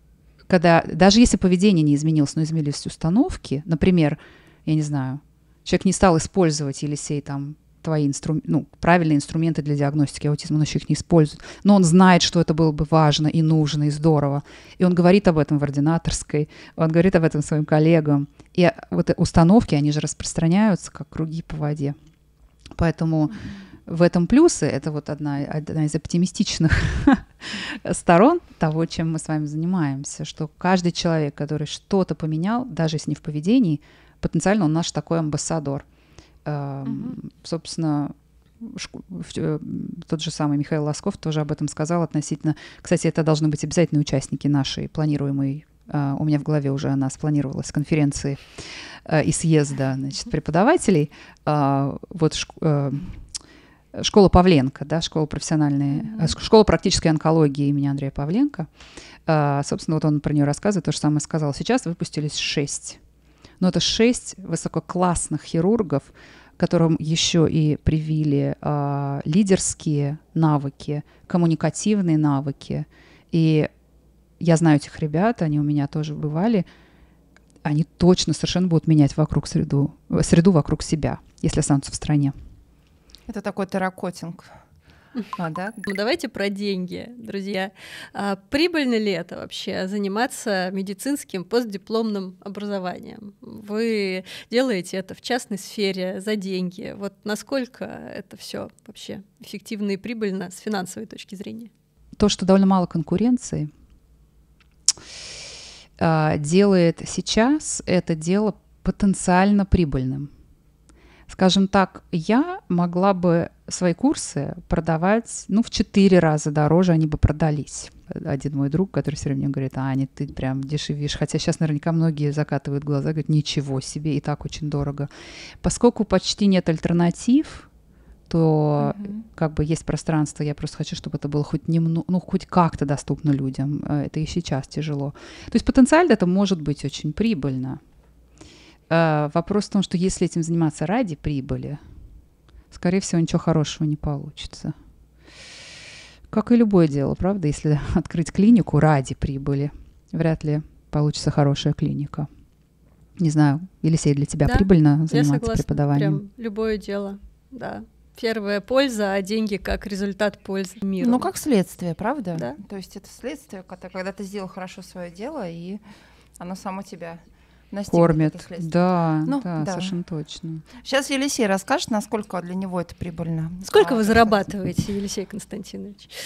когда, даже если поведение не изменилось, но изменились установки, например, я не знаю, человек не стал использовать Елисей там твои инстру... ну, правильные инструменты для диагностики аутизма, он еще их не использует. Но он знает, что это было бы важно и нужно, и здорово. И он говорит об этом в ординаторской, он говорит об этом своим коллегам. И вот установки, они же распространяются, как круги по воде. Поэтому в этом плюсы, это вот одна, одна из оптимистичных сторон того, чем мы с вами занимаемся, что каждый человек, который что-то поменял, даже если не в поведении, потенциально он наш такой амбассадор uh Собственно, э, тот же самый Михаил Лосков тоже об этом сказал относительно... Кстати, это должны быть обязательные участники нашей планируемой а, у меня в голове уже она спланировалась, конференции э, и съезда значит, преподавателей. А, вот э, школа Павленко, да, школа профессиональной, mm-hmm. школа практической онкологии имени Андрея Павленко. А, собственно, вот он про нее рассказывает, то же самое сказал. Сейчас выпустились шесть но это шесть высококлассных хирургов, которым еще и привили э, лидерские навыки, коммуникативные навыки. И я знаю этих ребят, они у меня тоже бывали. Они точно совершенно будут менять вокруг среду, среду вокруг себя, если останутся в стране. Это такой терракотинг а, да? Ну, давайте про деньги, друзья. А, прибыльно ли это вообще заниматься медицинским постдипломным образованием? Вы делаете это в частной сфере за деньги. Вот насколько это все вообще эффективно и прибыльно с финансовой точки зрения? То, что довольно мало конкуренции, а, делает сейчас это дело потенциально прибыльным. Скажем так, я могла бы свои курсы продавать, ну, в четыре раза дороже они бы продались. Один мой друг, который все время говорит, а, Аня, ты прям дешевишь. Хотя сейчас наверняка многие закатывают глаза, говорят, ничего себе, и так очень дорого. Поскольку почти нет альтернатив, то mm как бы есть пространство, я просто хочу, чтобы это было хоть немного, ну, хоть как-то доступно людям. Э, это и сейчас тяжело. То есть потенциально это может быть очень прибыльно. А, вопрос в том, что если этим заниматься ради прибыли, скорее всего, ничего хорошего не получится. Как и любое дело, правда, если открыть клинику ради прибыли, вряд ли получится хорошая клиника. Не знаю, Елисей, для тебя да, прибыльно заниматься я согласна, преподаванием? Прям любое дело, да. Первая польза, а деньги как результат пользы мира. Ну, как следствие, правда? Да. То есть это следствие, когда ты сделал хорошо свое дело, и оно само тебя настигнут. Кормят, да, ну, да, да, совершенно точно. Сейчас Елисей расскажет, насколько для него это прибыльно. Сколько а, вы зарабатываете, Елисей Константинович?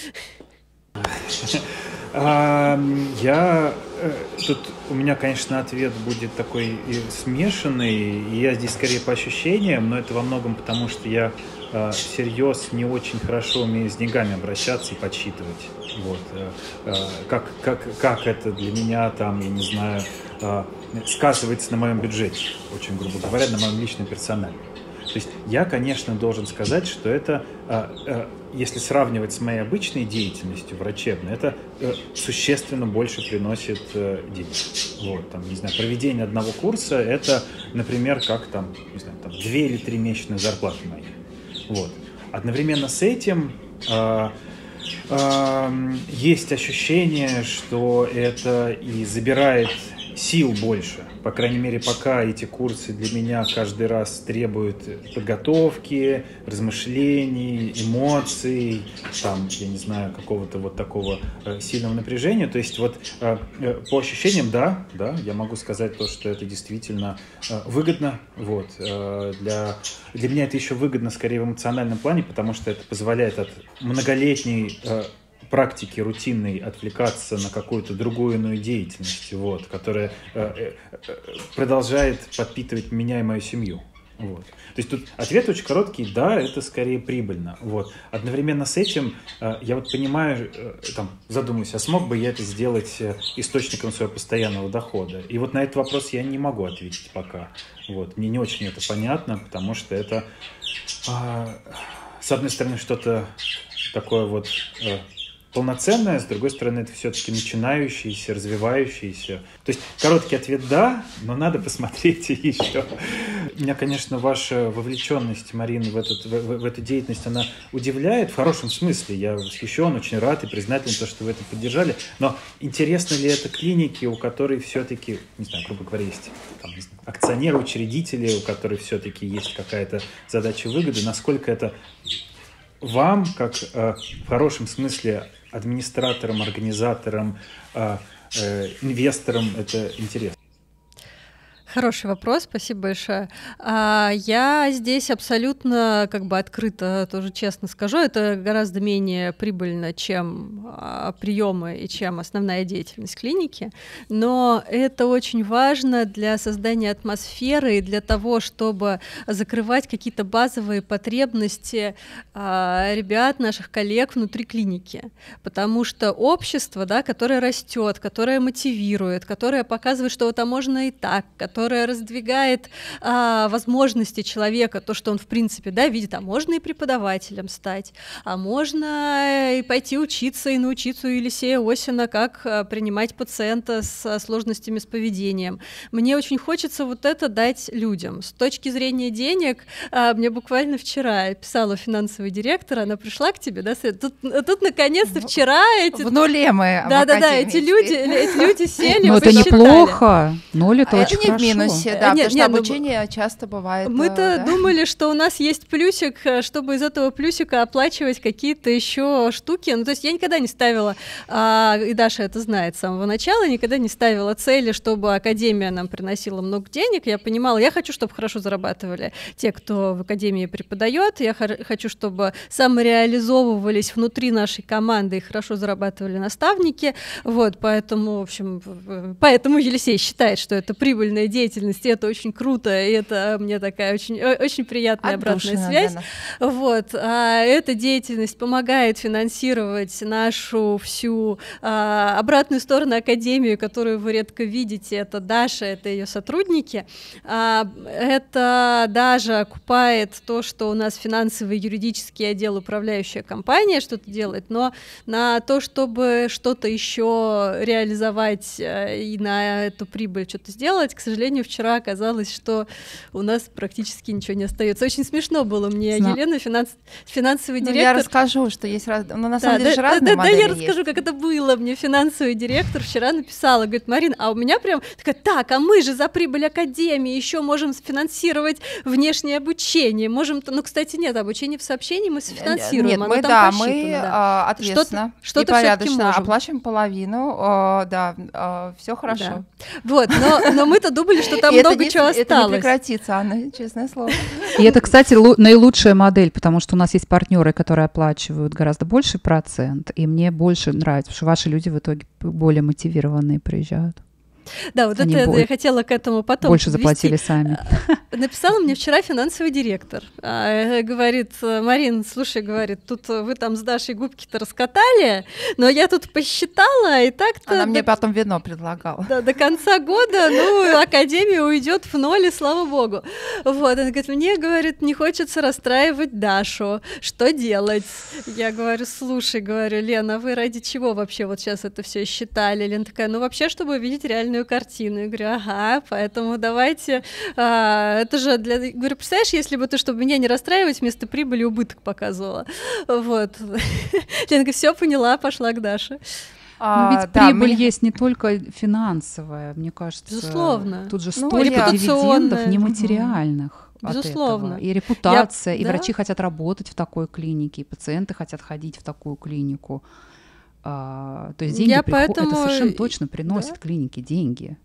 Я э, тут у меня, конечно, ответ будет такой смешанный. Я здесь скорее по ощущениям, но это во многом потому, что я э, всерьез не очень хорошо умею с деньгами обращаться и подсчитывать. Вот. Э, как, как, как это для меня, там, я не знаю, Э, сказывается на моем бюджете, очень грубо говоря, на моем личном персонале. То есть я, конечно, должен сказать, что это, а, э, если сравнивать с моей обычной деятельностью врачебной, это э, существенно больше приносит денег. Вот, там, не знаю, проведение одного курса – это, например, как там, не знаю, там, две или три месячные зарплаты мои. Вот. Одновременно с этим а, есть ощущение, что это и забирает сил больше. По крайней мере, пока эти курсы для меня каждый раз требуют подготовки, размышлений, эмоций, там, я не знаю, какого-то вот такого э, сильного напряжения. То есть вот э, э, по ощущениям, да, да, я могу сказать то, что это действительно выгодно. Вот. Для, для меня это еще выгодно скорее в эмоциональном плане, потому что это позволяет от многолетней практике рутинной отвлекаться на какую-то другую иную деятельность, вот, которая э, э, э, продолжает подпитывать меня и мою семью. Вот. То есть тут ответ очень короткий, да, это скорее прибыльно. Вот. Одновременно с этим я вот понимаю, там, задумываюсь, а смог бы я это сделать источником своего постоянного дохода? И вот на этот вопрос я не могу ответить пока. Вот. Мне не очень это понятно, потому что это, а, с одной стороны, что-то такое вот полноценная, с другой стороны, это все-таки начинающиеся, развивающиеся. То есть короткий ответ «да», но надо посмотреть еще. У меня, конечно, ваша вовлеченность, Марина, в, этот, в, в эту деятельность, она удивляет в хорошем смысле. Я восхищен, очень рад и признателен, то, что вы это поддержали. Но интересно ли это клиники, у которой все-таки, не знаю, грубо говоря, есть там, акционеры, учредители, у которых все-таки есть какая-то задача выгоды, насколько это вам, как э, в хорошем смысле администраторам, организаторам, а, э, инвесторам это интересно. Хороший вопрос, спасибо большое. А, я здесь абсолютно как бы открыто, тоже честно скажу, это гораздо менее прибыльно, чем а, приемы и чем основная деятельность клиники, но это очень важно для создания атмосферы и для того, чтобы закрывать какие-то базовые потребности а, ребят, наших коллег внутри клиники, потому что общество, да, которое растет, которое мотивирует, которое показывает, что это можно и так, которое которая раздвигает а, возможности человека, то, что он в принципе да, видит, а можно и преподавателем стать, а можно и пойти учиться и научиться у Елисея Осина, как а, принимать пациента с а, сложностями с поведением. Мне очень хочется вот это дать людям. С точки зрения денег, а, мне буквально вчера писала финансовый директор, она пришла к тебе, да, Свет? Тут, тут наконец-то вчера эти... В нуле мы. Да-да-да, эти люди, эти люди сели, Но ну, это неплохо. Ноль а это очень нет, хорошо минусе, э, да, нет, потому нет, ну, обучение ну, часто бывает. Мы-то э, да. думали, что у нас есть плюсик, э, чтобы из этого плюсика оплачивать какие-то еще штуки. Ну, то есть я никогда не ставила, а, и Даша это знает с самого начала, никогда не ставила цели, чтобы академия нам приносила много денег. Я понимала, я хочу, чтобы хорошо зарабатывали те, кто в академии преподает. Я хочу, чтобы самореализовывались внутри нашей команды и хорошо зарабатывали наставники. Вот, поэтому, в общем, поэтому Елисей считает, что это прибыльная деятельности. Это очень круто, и это мне такая очень, очень приятная Отдушина, обратная связь. Да, Вот. А, эта деятельность помогает финансировать нашу всю а, обратную сторону Академии, которую вы редко видите. Это Даша, это ее сотрудники. А, это даже окупает то, что у нас финансовый юридический отдел, управляющая компания что-то делает, но на то, чтобы что-то еще реализовать э, и на эту прибыль что-то сделать, к сожалению, сожалению, вчера оказалось, что у нас практически ничего не остается. Очень смешно было мне, Зна... Елена, финанс... финансовый ну, директор. я расскажу, что есть раз... Ну, на самом да, деле да, же разные да, модели Да, я расскажу, как это было. Мне финансовый директор вчера написала, говорит, Марин, а у меня прям такая, так, а мы же за прибыль Академии еще можем финансировать внешнее обучение, можем, ну, кстати, нет, обучение в сообщении мы финансируем, нет, мы, да, мы да. А, ответственно что-то, что-то и порядочно можем. оплачиваем половину, а, да, а, все хорошо. Да. Вот, но, но мы-то думали, подумали, что там и много не, чего осталось. Это не прекратится, Анна, ну, честное слово. И это, кстати, наилучшая модель, потому что у нас есть партнеры, которые оплачивают гораздо больший процент, и мне больше нравится, потому что ваши люди в итоге более мотивированные приезжают. Да, вот Они это бо... я хотела к этому потом. Больше подвести. заплатили сами. Э, написала мне вчера финансовый директор. А, э, говорит, э, Марин, слушай, говорит, тут вы там с Дашей губки-то раскатали, но я тут посчитала, и так-то... Она до... мне потом вино предлагала. Да, до конца года, ну, академия уйдет в ноль, и слава богу. Вот, она говорит, мне, говорит, не хочется расстраивать Дашу, что делать? Я говорю, слушай, говорю, Лена, вы ради чего вообще вот сейчас это все считали? Лена такая, ну, вообще, чтобы увидеть реально реальную картину. Я говорю, ага, поэтому давайте. А, это же для... Говорю, представляешь, если бы ты, чтобы меня не расстраивать, вместо прибыли убыток показывала. Вот. Лена говорит, все поняла, пошла к Даше. А, Но ну, ведь да, прибыль мы... есть не только финансовая, мне кажется. Безусловно. Тут же ну, столько ну, дивидендов нематериальных. Безусловно. Этого. И репутация, Я... и да? врачи хотят работать в такой клинике, и пациенты хотят ходить в такую клинику. А, то есть деньги Я приход... поэтому... это совершенно точно приносит да? клинике деньги.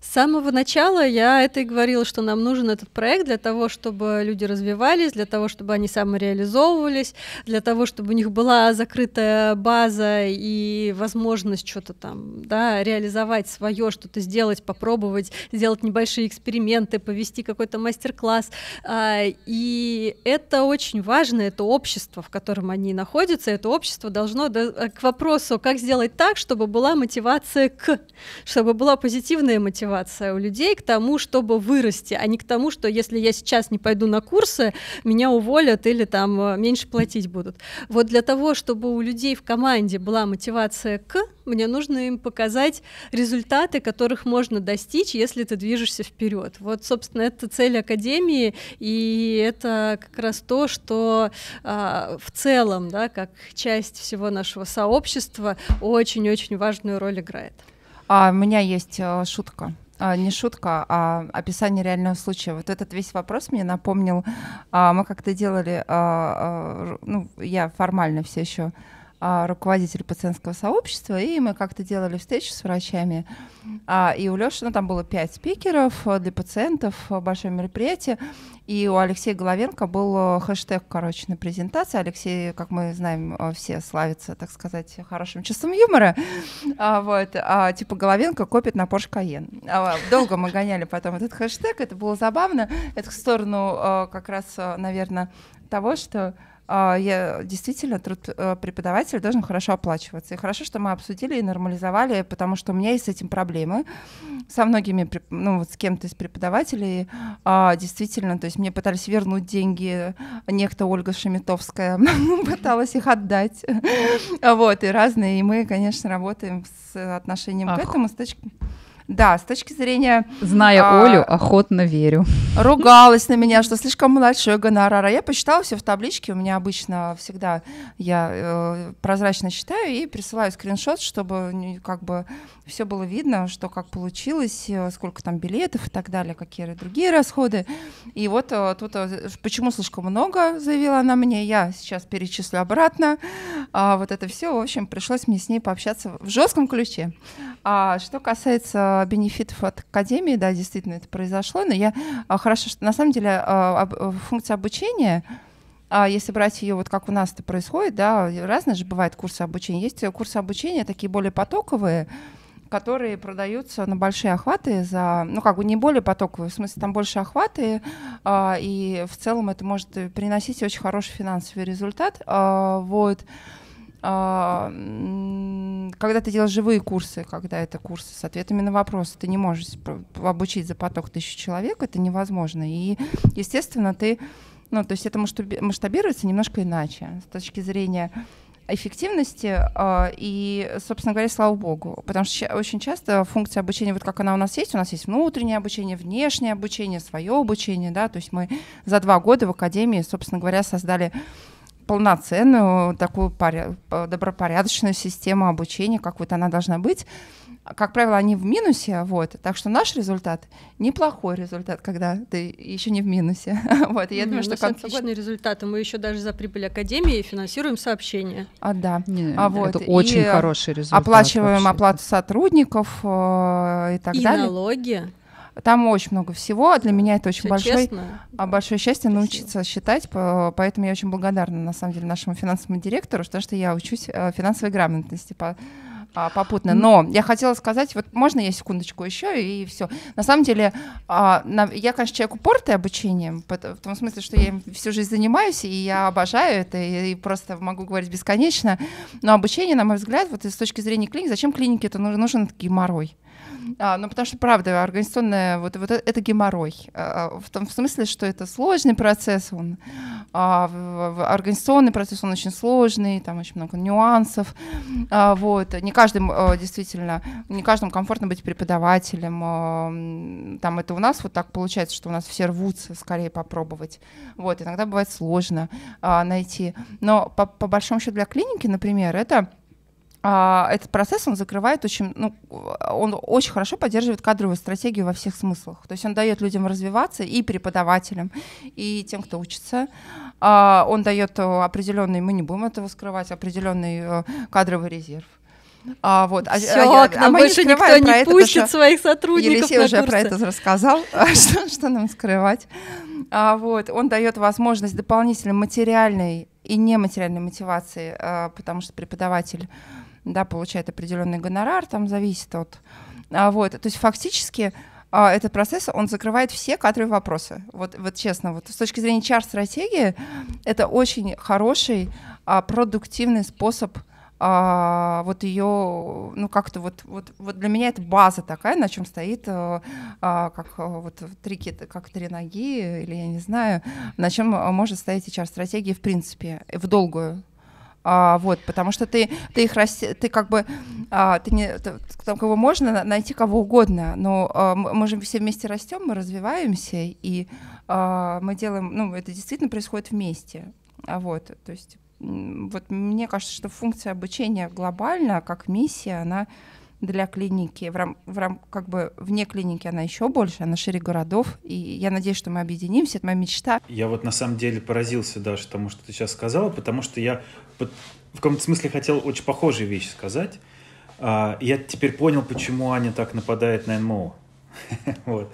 С самого начала я это и говорила, что нам нужен этот проект для того, чтобы люди развивались, для того, чтобы они самореализовывались, для того, чтобы у них была закрытая база и возможность что-то там, да, реализовать свое, что-то сделать, попробовать, сделать небольшие эксперименты, повести какой-то мастер-класс. А, и это очень важно, это общество, в котором они находятся, это общество должно э, к вопросу, как сделать так, чтобы была мотивация к, чтобы была позитивная мотивация мотивация у людей к тому, чтобы вырасти, а не к тому, что если я сейчас не пойду на курсы, меня уволят или там э, меньше платить будут. Вот для того, чтобы у людей в команде была мотивация к, мне нужно им показать результаты, которых можно достичь, если ты движешься вперед. Вот, собственно, это цель академии, и это как раз то, что э, в целом, да, как часть всего нашего сообщества, очень-очень важную роль играет. А, у меня есть э, шутка. А, не шутка, а описание реального случая. Вот этот весь вопрос мне напомнил. А, мы как-то делали, а, а, ну, я формально все еще а, руководитель пациентского сообщества, и мы как-то делали встречу с врачами. А, и у Лёши, ну, там было пять спикеров э, для пациентов, э, большое мероприятие. И у Алексея Головенко был э, хэштег, короче, на презентации. Алексей, как мы знаем, э, все славится, так сказать, хорошим чувством юмора. А, вот, а, типа Головенко копит на Porsche Cayenne. А, долго мы гоняли потом этот хэштег, это было забавно. Это в сторону а, как раз, наверное, того, что а, я, действительно, труд э, преподавателя должен хорошо оплачиваться. И хорошо, что мы обсудили и нормализовали, потому что у меня есть с этим проблемы. Со многими, ну вот с кем-то из преподавателей, а, действительно, то есть мне пытались вернуть деньги, некто Ольга Шемитовская пыталась их отдать. Вот, и разные, и мы, конечно, работаем с отношением к этому с точки да, с точки зрения... Зная а, Олю, охотно верю. Ругалась на меня, что слишком большой гонорар. я посчитала все в табличке. У меня обычно всегда я э, прозрачно считаю и присылаю скриншот, чтобы как бы все было видно, что как получилось, э, сколько там билетов и так далее, какие другие расходы. И вот э, тут э, почему слишком много, заявила она мне, я сейчас перечислю обратно. А, вот это все, в общем, пришлось мне с ней пообщаться в жестком ключе. А, что касается бенефитов от академии, да, действительно это произошло, но я а, хорошо, что на самом деле а, об, функция обучения а если брать ее вот как у нас это происходит, да, разные же бывают курсы обучения. Есть курсы обучения такие более потоковые, которые продаются на большие охваты за, ну как бы не более потоковые, в смысле там больше охваты, а, и в целом это может приносить очень хороший финансовый результат, а, вот. А, когда ты делаешь живые курсы, когда это курсы с ответами на вопросы, ты не можешь обучить за поток тысячи человек, это невозможно. И, естественно, ты, ну, то есть это масштабируется немножко иначе с точки зрения эффективности а, и, собственно говоря, слава богу, потому что очень часто функция обучения, вот как она у нас есть, у нас есть внутреннее обучение, внешнее обучение, свое обучение, да, то есть мы за два года в академии, собственно говоря, создали полноценную такую добропорядочную систему обучения, как вот она должна быть. Как правило, они в минусе, вот. Так что наш результат неплохой результат, когда ты еще не в минусе. вот. я думаю, что ну, как отличные результаты. Мы еще даже за прибыль академии финансируем сообщения. А да. а вот. Это очень хороший результат. Оплачиваем оплату сотрудников э, и так и далее. Налоги. Там очень много всего, а для меня это очень Все большой, а большое счастье Спасибо. научиться считать, поэтому я очень благодарна, на самом деле, нашему финансовому директору, потому что я учусь э, финансовой грамотности по а, попутно. Но я хотела сказать, вот можно я секундочку еще и все. На самом деле, а, я, конечно, человек упортый обучением, в том смысле, что я всю жизнь занимаюсь, и я обожаю это, и, просто могу говорить бесконечно. Но обучение, на мой взгляд, вот с точки зрения клиники, зачем клинике это нужен, нужен такой морой? А, ну, потому что, правда, организационная, вот, вот э, это геморрой. А, а, в том в смысле, что это сложный процесс, он а, в, в, организационный процесс, он очень сложный, там очень много нюансов. А, вот. Не каждым а, э, действительно, не каждому комфортно быть преподавателем. А, там это у нас вот так получается, что у нас все рвутся скорее попробовать. Вот. Иногда бывает сложно а, найти. Но по, по большому счету для клиники, например, это а, этот процесс он закрывает очень, ну, он очень хорошо поддерживает кадровую стратегию во всех смыслах. То есть он дает людям развиваться и преподавателям, и тем, кто учится. А, он дает э, определенный, мы не будем этого скрывать, определенный э, кадровый резерв. А, вот. Все, а, а, к нам а больше не никто не это, пустит это, своих сотрудников Елисей на уже про это рассказал, а что, что нам скрывать. А, вот. Он дает возможность дополнительной материальной и нематериальной мотивации, а, потому что преподаватель да, получает определенный гонорар, там зависит от... А, вот, то есть фактически а, этот процесс, он закрывает все кадровые вопросы. Вот, вот честно, вот с точки зрения HR-стратегии, это очень хороший, а, продуктивный способ а, вот ее, ну как-то вот, вот, вот для меня это база такая, на чем стоит, а, а как а, вот три, как три ноги, или я не знаю, на чем а, может стоять HR-стратегия в принципе, в долгую а, вот, потому что ты, ты их рас... ты как бы, а, ты не, ты, там кого можно найти кого угодно, но а, мы же все вместе растем, мы развиваемся, и а, мы делаем, ну, это действительно происходит вместе, а вот, то есть, вот мне кажется, что функция обучения глобально, а как миссия, она для клиники, в рам, в рам, как бы вне клиники она еще больше, она шире городов, и я надеюсь, что мы объединимся, это моя мечта. Я вот на самом деле поразился даже тому, что ты сейчас сказала, потому что я в каком-то смысле хотел очень похожие вещи сказать. А, я теперь понял, почему Аня так нападает на НМО. вот.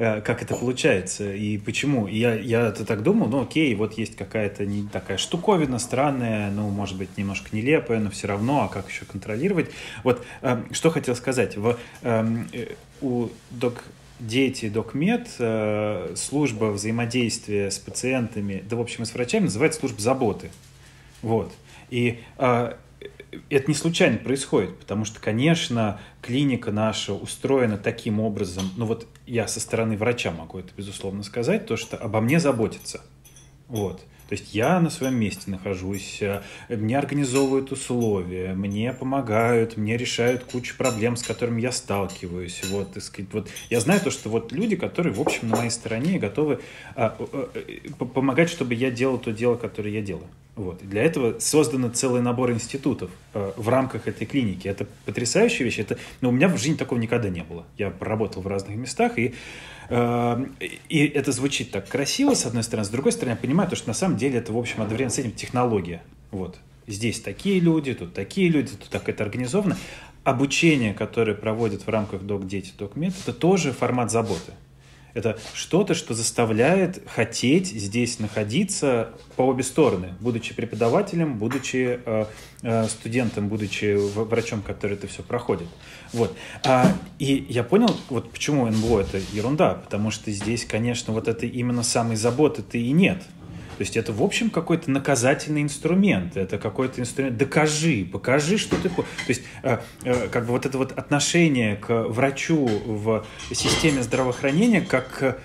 Э, как это получается и почему? Я, я это так думал, ну окей, вот есть какая-то не такая штуковина странная, ну, может быть, немножко нелепая, но все равно, а как еще контролировать? Вот э, что хотел сказать. В, эм, э, у док дети докмед, э, служба взаимодействия с пациентами, да, в общем, и с врачами называется служба заботы. Вот. И э, это не случайно происходит, потому что, конечно, клиника наша устроена таким образом, ну вот я со стороны врача могу это, безусловно, сказать, то, что обо мне заботится. Вот. То есть я на своем месте нахожусь, э, мне организовывают условия, мне помогают, мне решают кучу проблем, с которыми я сталкиваюсь. Вот, сказать, вот я знаю то, что вот люди, которые, в общем, на моей стороне готовы а, а, помогать, чтобы я делал то дело, которое я делаю. Вот. И для этого создан целый набор институтов э, в рамках этой клиники. Это потрясающая вещь. Это, ну, у меня в жизни такого никогда не было. Я работал в разных местах, и, э, и это звучит так красиво, с одной стороны. С другой стороны, я понимаю, то, что на самом деле это, в общем, одновременно с этим технология. Вот. Здесь такие люди, тут такие люди, тут так это организовано. Обучение, которое проводят в рамках Док Дети, Док Мед, это тоже формат заботы. Это что-то, что заставляет хотеть здесь находиться по обе стороны, будучи преподавателем, будучи э, э, студентом, будучи врачом, который это все проходит. Вот. А, и я понял, вот почему НБО это ерунда, потому что здесь, конечно, вот это именно самой заботы-то и нет. То есть это, в общем, какой-то наказательный инструмент. Это какой-то инструмент. Докажи, покажи, что ты хочешь. То есть, э, э, как бы вот это вот отношение к врачу в системе здравоохранения как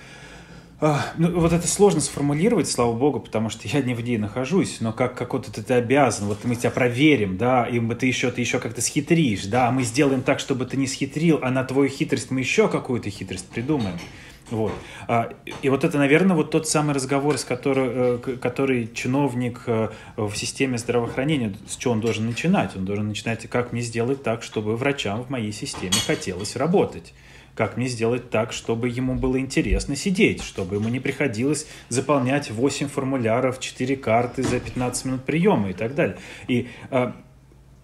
э, ну, вот это сложно сформулировать, слава богу, потому что я не в ней нахожусь, но как, как вот это ты обязан, вот мы тебя проверим, да, и мы, ты еще, ты еще как-то схитришь, да, а мы сделаем так, чтобы ты не схитрил, а на твою хитрость мы еще какую-то хитрость придумаем. Вот. А, и вот это, наверное, вот тот самый разговор, с который, э, который чиновник э, в системе здравоохранения, с чего он должен начинать? Он должен начинать, как мне сделать так, чтобы врачам в моей системе хотелось работать как мне сделать так, чтобы ему было интересно сидеть, чтобы ему не приходилось заполнять 8 формуляров, 4 карты за 15 минут приема и так далее. И а,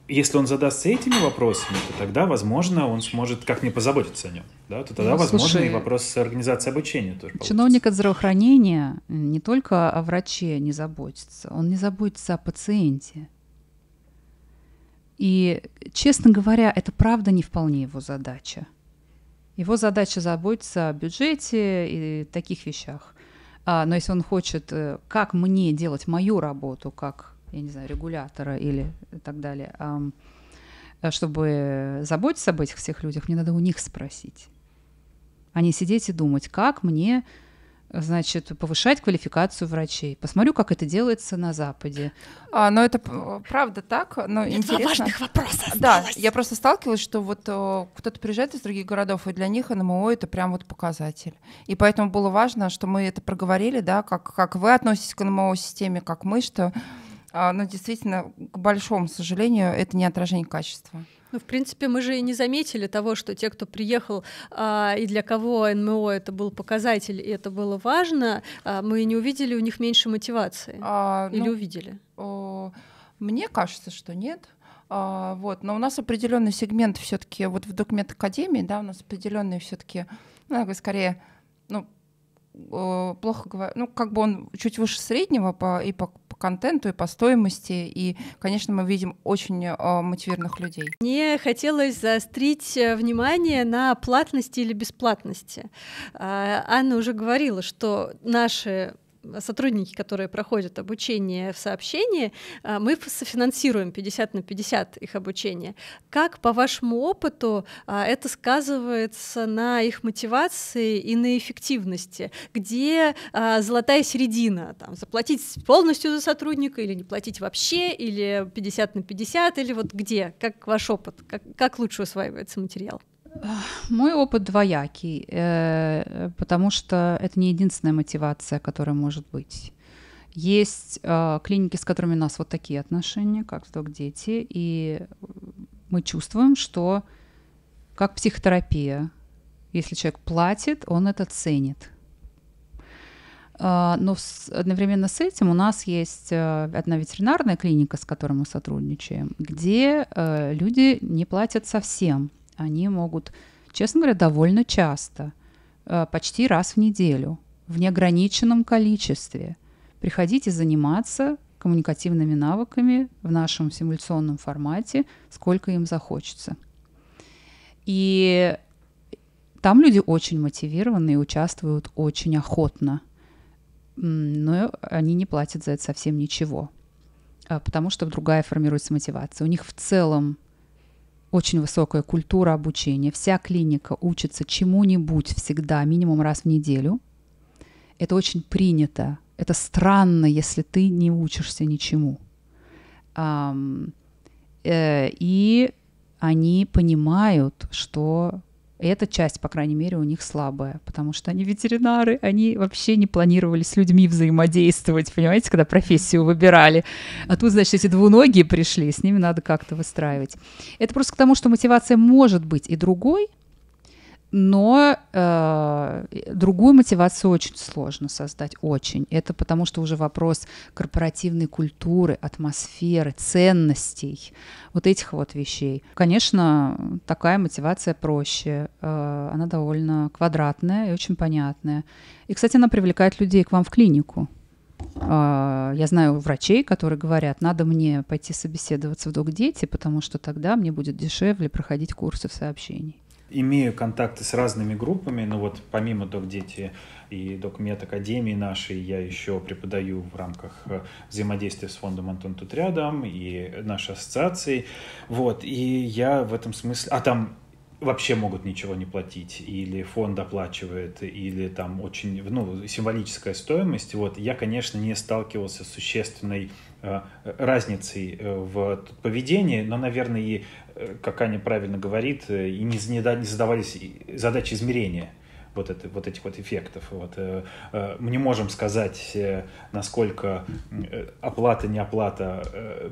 если он задастся этими вопросами, то тогда, возможно, он сможет как не позаботиться о нем. Да? То тогда, ну, возможно, слушай, и вопрос с организацией обучения тоже Чиновник от здравоохранения не только о враче не заботится, он не заботится о пациенте. И, честно говоря, это правда не вполне его задача. Его задача заботиться о бюджете и таких вещах. А, но если он хочет, э, как мне делать мою работу, как я не знаю, регулятора или так далее, э, чтобы заботиться об этих всех людях, мне надо у них спросить. А не сидеть и думать, как мне значит, повышать квалификацию врачей. Посмотрю, как это делается на Западе. А, но это правда так, но Нет интересно. Два важных вопроса осталось. Да, я просто сталкивалась, что вот э, кто-то приезжает из других городов, и для них НМО это прям вот показатель. И поэтому было важно, что мы это проговорили, да, как, как вы относитесь к НМО-системе, как мы, что а, но действительно, к большому сожалению, это не отражение качества. Ну, в принципе, мы же и не заметили того, что те, кто приехал а, и для кого НМО это был показатель и это было важно, а, мы не увидели у них меньше мотивации. А, Или ну, увидели? О, мне кажется, что нет. А, вот, но у нас определенный сегмент все-таки вот в документ академии, да, у нас определенные все-таки, ну, скорее, ну, Э, плохо говорю, ну, как бы он чуть выше среднего по, и по, по контенту, и по стоимости, и, конечно, мы видим очень э, мотивированных людей. Мне хотелось заострить э, внимание на платности или бесплатности. А, Анна уже говорила, что наши сотрудники, которые проходят обучение в сообщении, э, мы софинансируем 50 на 50 их обучение. Как, по вашему опыту, э, это сказывается на их мотивации и на эффективности? Где э, золотая середина? Там, заплатить полностью за сотрудника или не платить вообще, или 50 на 50, или вот где? Как ваш опыт? Как, как лучше усваивается материал? Мой опыт двоякий, э, потому что это не единственная мотивация, которая может быть. Есть э, клиники, с которыми у нас вот такие отношения, как вдруг дети, и мы чувствуем, что как психотерапия, если человек платит, он это ценит. Э, но одновременно с этим у нас есть одна ветеринарная клиника, с которой мы сотрудничаем, где люди не платят совсем – они могут, честно говоря, довольно часто, э, почти раз в неделю, в неограниченном количестве приходить и заниматься коммуникативными навыками в нашем симуляционном формате, сколько им захочется. И там люди очень мотивированы и участвуют очень охотно. Но они не платят за это совсем ничего, а потому что другая формируется мотивация. У них в целом очень высокая культура обучения. Вся клиника учится чему-нибудь всегда, минимум раз в неделю. Это очень принято. Это странно, если ты не учишься ничему. Э, и они понимают, что и эта часть, по крайней мере, у них слабая, потому что они ветеринары, они вообще не планировали с людьми взаимодействовать, понимаете, когда профессию выбирали. А тут, значит, эти двуногие пришли, с ними надо как-то выстраивать. Это просто к тому, что мотивация может быть и другой, но э, другую мотивацию очень сложно создать, очень. Это потому что уже вопрос корпоративной культуры, атмосферы, ценностей, вот этих вот вещей. Конечно, такая мотивация проще, э, она довольно квадратная и очень понятная. И, кстати, она привлекает людей к вам в клинику. Э, я знаю врачей, которые говорят, надо мне пойти собеседоваться в док-дети, потому что тогда мне будет дешевле проходить курсы в сообщении имею контакты с разными группами, ну вот помимо Док-дети и Док-мед Академии нашей, я еще преподаю в рамках э, взаимодействия с фондом Антон Тут рядом и нашей ассоциацией, вот, и я в этом смысле, а там вообще могут ничего не платить, или фонд оплачивает, или там очень, ну, символическая стоимость. Вот я, конечно, не сталкивался с существенной э, разницей э, в поведении, но, наверное, и как Аня правильно говорит, э, и не задавались задачи измерения вот, это, вот этих вот эффектов. Вот. Э, э, мы не можем сказать, насколько оплата, не оплата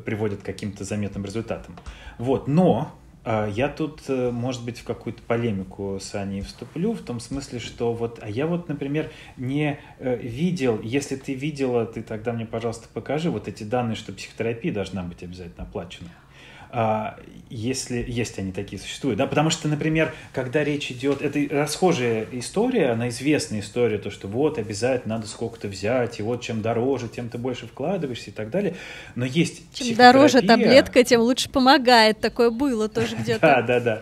приводит к каким-то заметным результатам. Вот. Но я тут, может быть, в какую-то полемику с Аней вступлю, в том смысле, что вот, а я вот, например, не видел, если ты видела, ты тогда мне, пожалуйста, покажи вот эти данные, что психотерапия должна быть обязательно оплачена. А, если есть они такие существуют, да, потому что, например, когда речь идет, это расхожая история, она известная история, то, что вот обязательно надо сколько-то взять, и вот чем дороже, тем ты больше вкладываешься и так далее, но есть Чем дороже таблетка, тем лучше помогает, такое было тоже где-то. Да, да, да.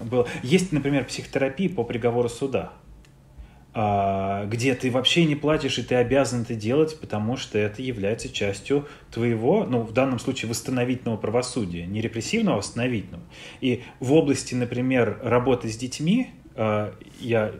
Было. Есть, например, психотерапия по приговору суда, а, где ты вообще не платишь, и ты обязан это делать, потому что это является частью твоего, ну, в данном случае, восстановительного правосудия, не репрессивного, а восстановительного. И в области, например, работы с детьми, а, я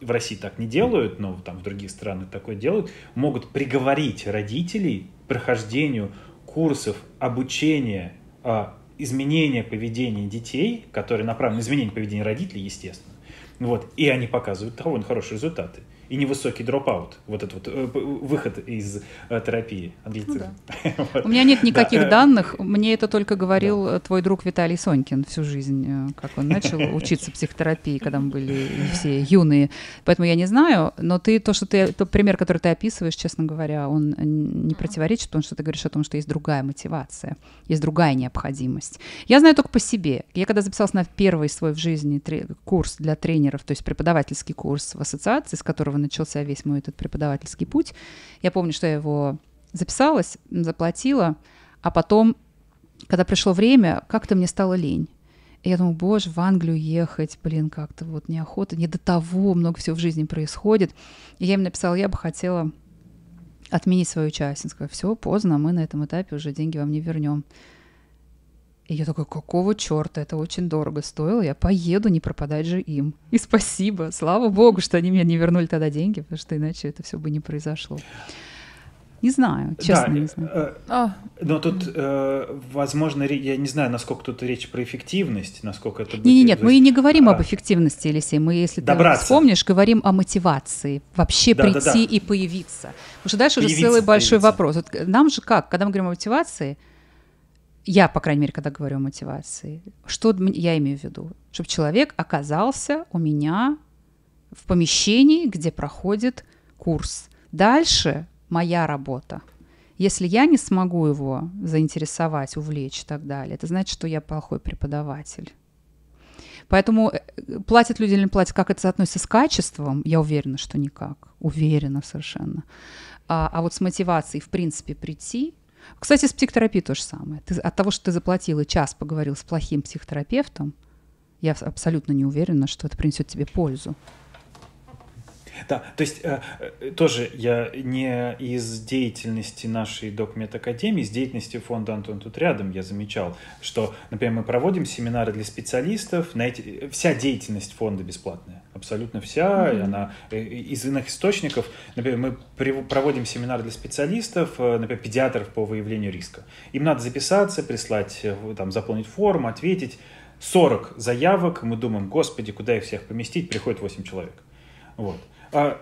в России так не делают, но там в других странах такое делают, могут приговорить родителей к прохождению курсов обучения а, изменения поведения детей, которые направлены на изменение поведения родителей, естественно, вот. И они показывают довольно хорошие результаты и невысокий дропаут, вот этот вот э, выход из э, терапии англицизм. Ну да. вот. У меня нет никаких да. Э, данных, мне это только говорил да. твой друг Виталий Сонькин всю жизнь, как он начал учиться психотерапии, когда мы были все юные, поэтому я не знаю, но ты то, что ты, тот пример, который ты описываешь, честно говоря, он не противоречит, потому что ты говоришь о том, что есть другая мотивация, есть другая необходимость. Я знаю только по себе. Я когда записалась на первый свой в жизни курс для тренеров, то есть преподавательский курс в ассоциации, с которого которого начался весь мой этот преподавательский путь. Я помню, что я его записалась, заплатила, а потом, когда пришло время, как-то мне стало лень. И я думаю, боже, в Англию ехать, блин, как-то вот неохота, не до того, много всего в жизни происходит. И я им написала, я бы хотела отменить свою часть. Он сказал, все, поздно, мы на этом этапе уже деньги вам не вернем. И я такой, какого черта, это очень дорого стоило, я поеду, не пропадать же им. И спасибо, слава богу, что они мне не вернули тогда деньги, потому что иначе это все бы не произошло. Не знаю, честно, да, не знаю. Э, а. но тут, э, возможно, я не знаю, насколько тут речь про эффективность, насколько это будет... Нет, нет, мы и не говорим а, об эффективности, Елисей, мы, если добраться. ты вспомнишь, говорим о мотивации, вообще да, прийти да, да. и появиться. Потому что дальше появиться, уже целый появиться. большой вопрос. Вот нам же как, когда мы говорим о мотивации, я, по крайней мере, когда говорю о мотивации, что я имею в виду? Чтобы человек оказался у меня в помещении, где проходит курс. Дальше моя работа. Если я не смогу его заинтересовать, увлечь и так далее, это значит, что я плохой преподаватель. Поэтому э, э, платят люди или не платят, как это соотносится с качеством, я уверена, что никак. Уверена совершенно. А, а вот с мотивацией, в принципе, прийти кстати, с психотерапией то же самое. Ты, от того, что ты заплатил и час поговорил с плохим психотерапевтом, я абсолютно не уверена, что это принесет тебе пользу. Да, то есть э, э, тоже я не из деятельности нашей Докмедакадемии, из деятельности фонда «Антон тут рядом» я замечал, что, например, мы проводим семинары для специалистов, на эти, э, вся деятельность фонда бесплатная, абсолютно вся, mm-hmm. она из иных источников. Например, мы проводим семинар для специалистов, например, педиатров по выявлению риска. Им надо записаться, прислать, там, заполнить форму, ответить. 40 заявок, мы думаем, господи, куда их всех поместить, приходит 8 человек. Вот. А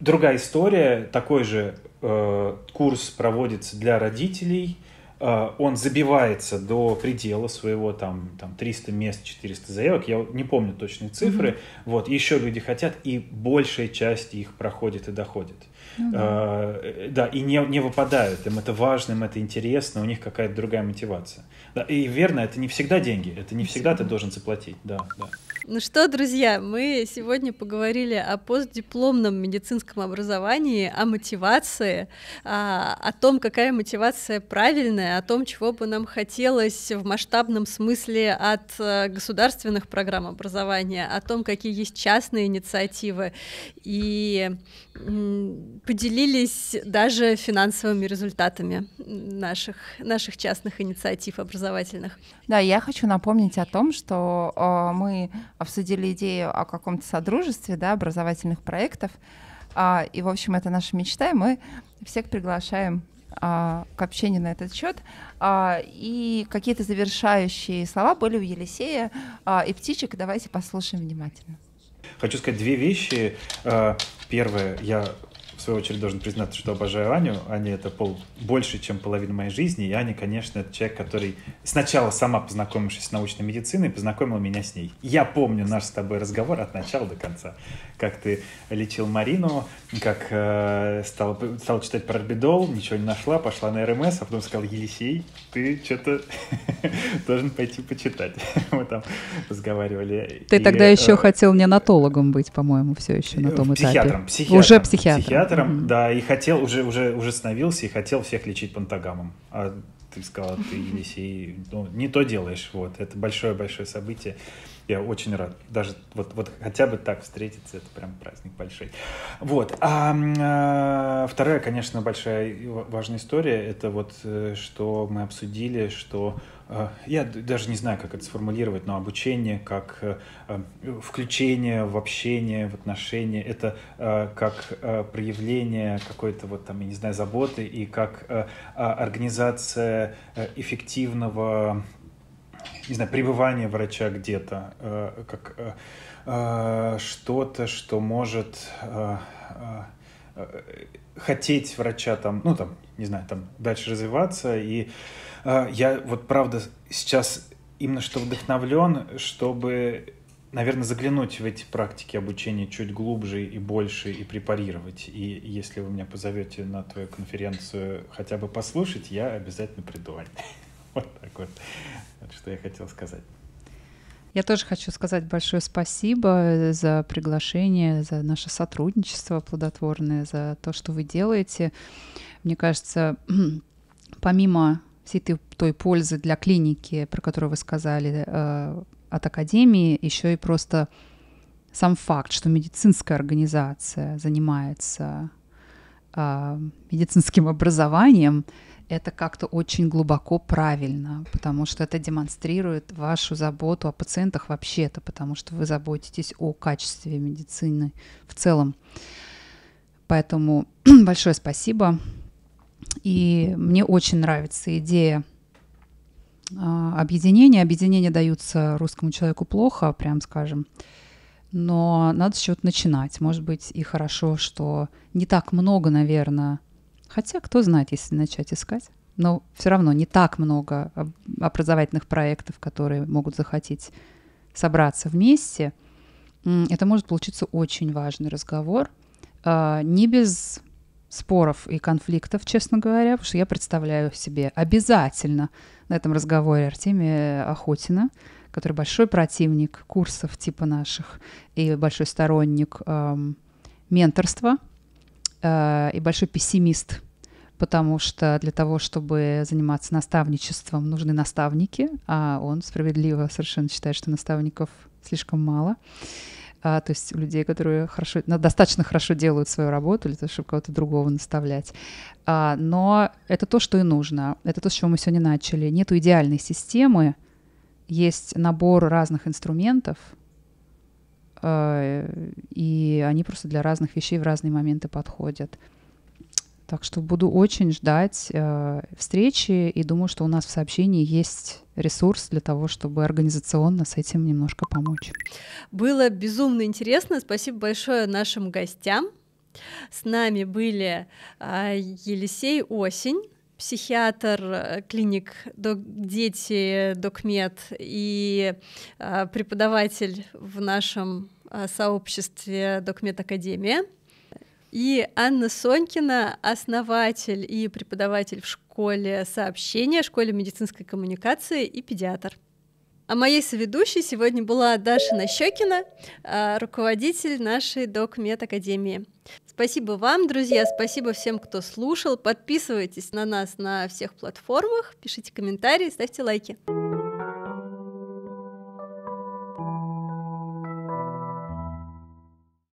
Другая история, такой же э, курс проводится для родителей, э, он забивается до предела своего, там, там 300 мест, 400 заявок, я не помню точные цифры, mm-hmm. вот, еще люди хотят, и большая часть их проходит и доходит. mm А, да, и не, не выпадают, им это важно, им это интересно, у них какая-то другая мотивация. Да, и верно, это не всегда деньги, это не всегда ты должен заплатить, да, да. Ну что, друзья, мы сегодня поговорили о постдипломном медицинском образовании, о мотивации, а, о том, какая мотивация правильная, о том, чего бы нам хотелось в масштабном смысле от э, государственных программ образования, о том, какие есть частные инициативы, и поделились даже финансовыми результатами наших, наших частных инициатив образовательных. Да, я хочу напомнить о том, что э, мы обсудили идею о каком-то содружестве да, образовательных проектов. А, и, в общем, это наша мечта, и мы всех приглашаем а, к общению на этот счет. А, и какие-то завершающие слова были у Елисея а, и птичек. Давайте послушаем внимательно. Хочу сказать две вещи. А, первое, я свою очередь, должен признаться, что обожаю Аню. Аня — это пол больше, чем половина моей жизни. И Аня, конечно, это человек, который сначала сама, познакомившись с научной медициной, познакомил меня с ней. Я помню наш с тобой разговор от начала до конца. Как ты лечил Марину, как э, стал, стал читать про орбидол, ничего не нашла, пошла на РМС, а потом сказал, Елисей, ты что-то должен пойти почитать. Мы там разговаривали. Ты тогда э, еще хотел неонатологом быть, по-моему, все еще на э, том этапе. Психиатром. Уже психиатром психиатром, mm-hmm. да, и хотел, уже, уже, уже становился и хотел всех лечить пантагамом. А ты сказала, ты, Елисей, ну, не то делаешь, вот, это большое-большое событие. Я очень рад. Даже вот, вот хотя бы так встретиться, это прям праздник большой. Вот. А, а вторая, конечно, большая и важная история, это вот, э, что мы обсудили, что э, я даже не знаю, как это сформулировать, но обучение как включение в общение, в отношения, это как проявление какой-то вот там, я не знаю, заботы и как а организация эффективного не знаю, пребывание врача где-то, э, как э, э что-то, что может э, э, э, хотеть врача там, ну там, не знаю, там дальше развиваться. И э, я вот правда сейчас именно что вдохновлен, чтобы наверное, заглянуть в эти практики обучения чуть глубже и больше и препарировать. И если вы меня позовете на твою конференцию хотя бы послушать, я обязательно приду. Вот так вот что я хотел сказать. Я тоже хочу сказать большое спасибо э, за приглашение, за наше сотрудничество плодотворное, за то, что вы делаете. Мне кажется, помимо всей той, пользы для клиники, про которую вы сказали, э, от академии, еще и просто сам факт, что медицинская организация занимается э, медицинским образованием, это как-то очень глубоко правильно, потому что это демонстрирует вашу заботу о пациентах вообще-то, потому что вы заботитесь о качестве медицины в целом. Поэтому большое спасибо. И мне очень нравится идея а, объединения. Объединения даются русскому человеку плохо, прям скажем. Но надо с чего-то начинать. Может быть, и хорошо, что не так много, наверное, Хотя, кто знает, если начать искать. Но все равно не так много образовательных проектов, которые могут захотеть собраться вместе. Это может получиться очень важный разговор. А, не без споров и конфликтов, честно говоря, потому что я представляю себе обязательно на этом разговоре Артемия Охотина, который большой противник курсов типа наших и большой сторонник эм, менторства – Э, и большой пессимист, потому что для того, чтобы заниматься наставничеством, нужны наставники, а он справедливо совершенно считает, что наставников слишком мало. А, то есть у людей, которые хорошо, достаточно хорошо делают свою работу для того, чтобы кого-то другого наставлять. А, но это то, что и нужно. Это то, с чего мы сегодня начали. Нет идеальной системы, есть набор разных инструментов, Э, и они просто для разных вещей в разные моменты подходят. Так что буду очень ждать э, встречи и думаю, что у нас в сообщении есть ресурс для того, чтобы организационно с этим немножко помочь. Было безумно интересно. Спасибо большое нашим гостям. С нами были э, Елисей Осень психиатр э, клиник док, дети Докмед и э, преподаватель в нашем Э, сообществе Докмет Академия. И Анна Сонькина, основатель и преподаватель в школе сообщения, школе медицинской коммуникации и педиатр. А моей соведущей сегодня была Даша Нащекина, э, руководитель нашей Докмед Академии. Спасибо вам, друзья, спасибо всем, кто слушал. Подписывайтесь на нас на всех платформах, пишите комментарии, ставьте лайки.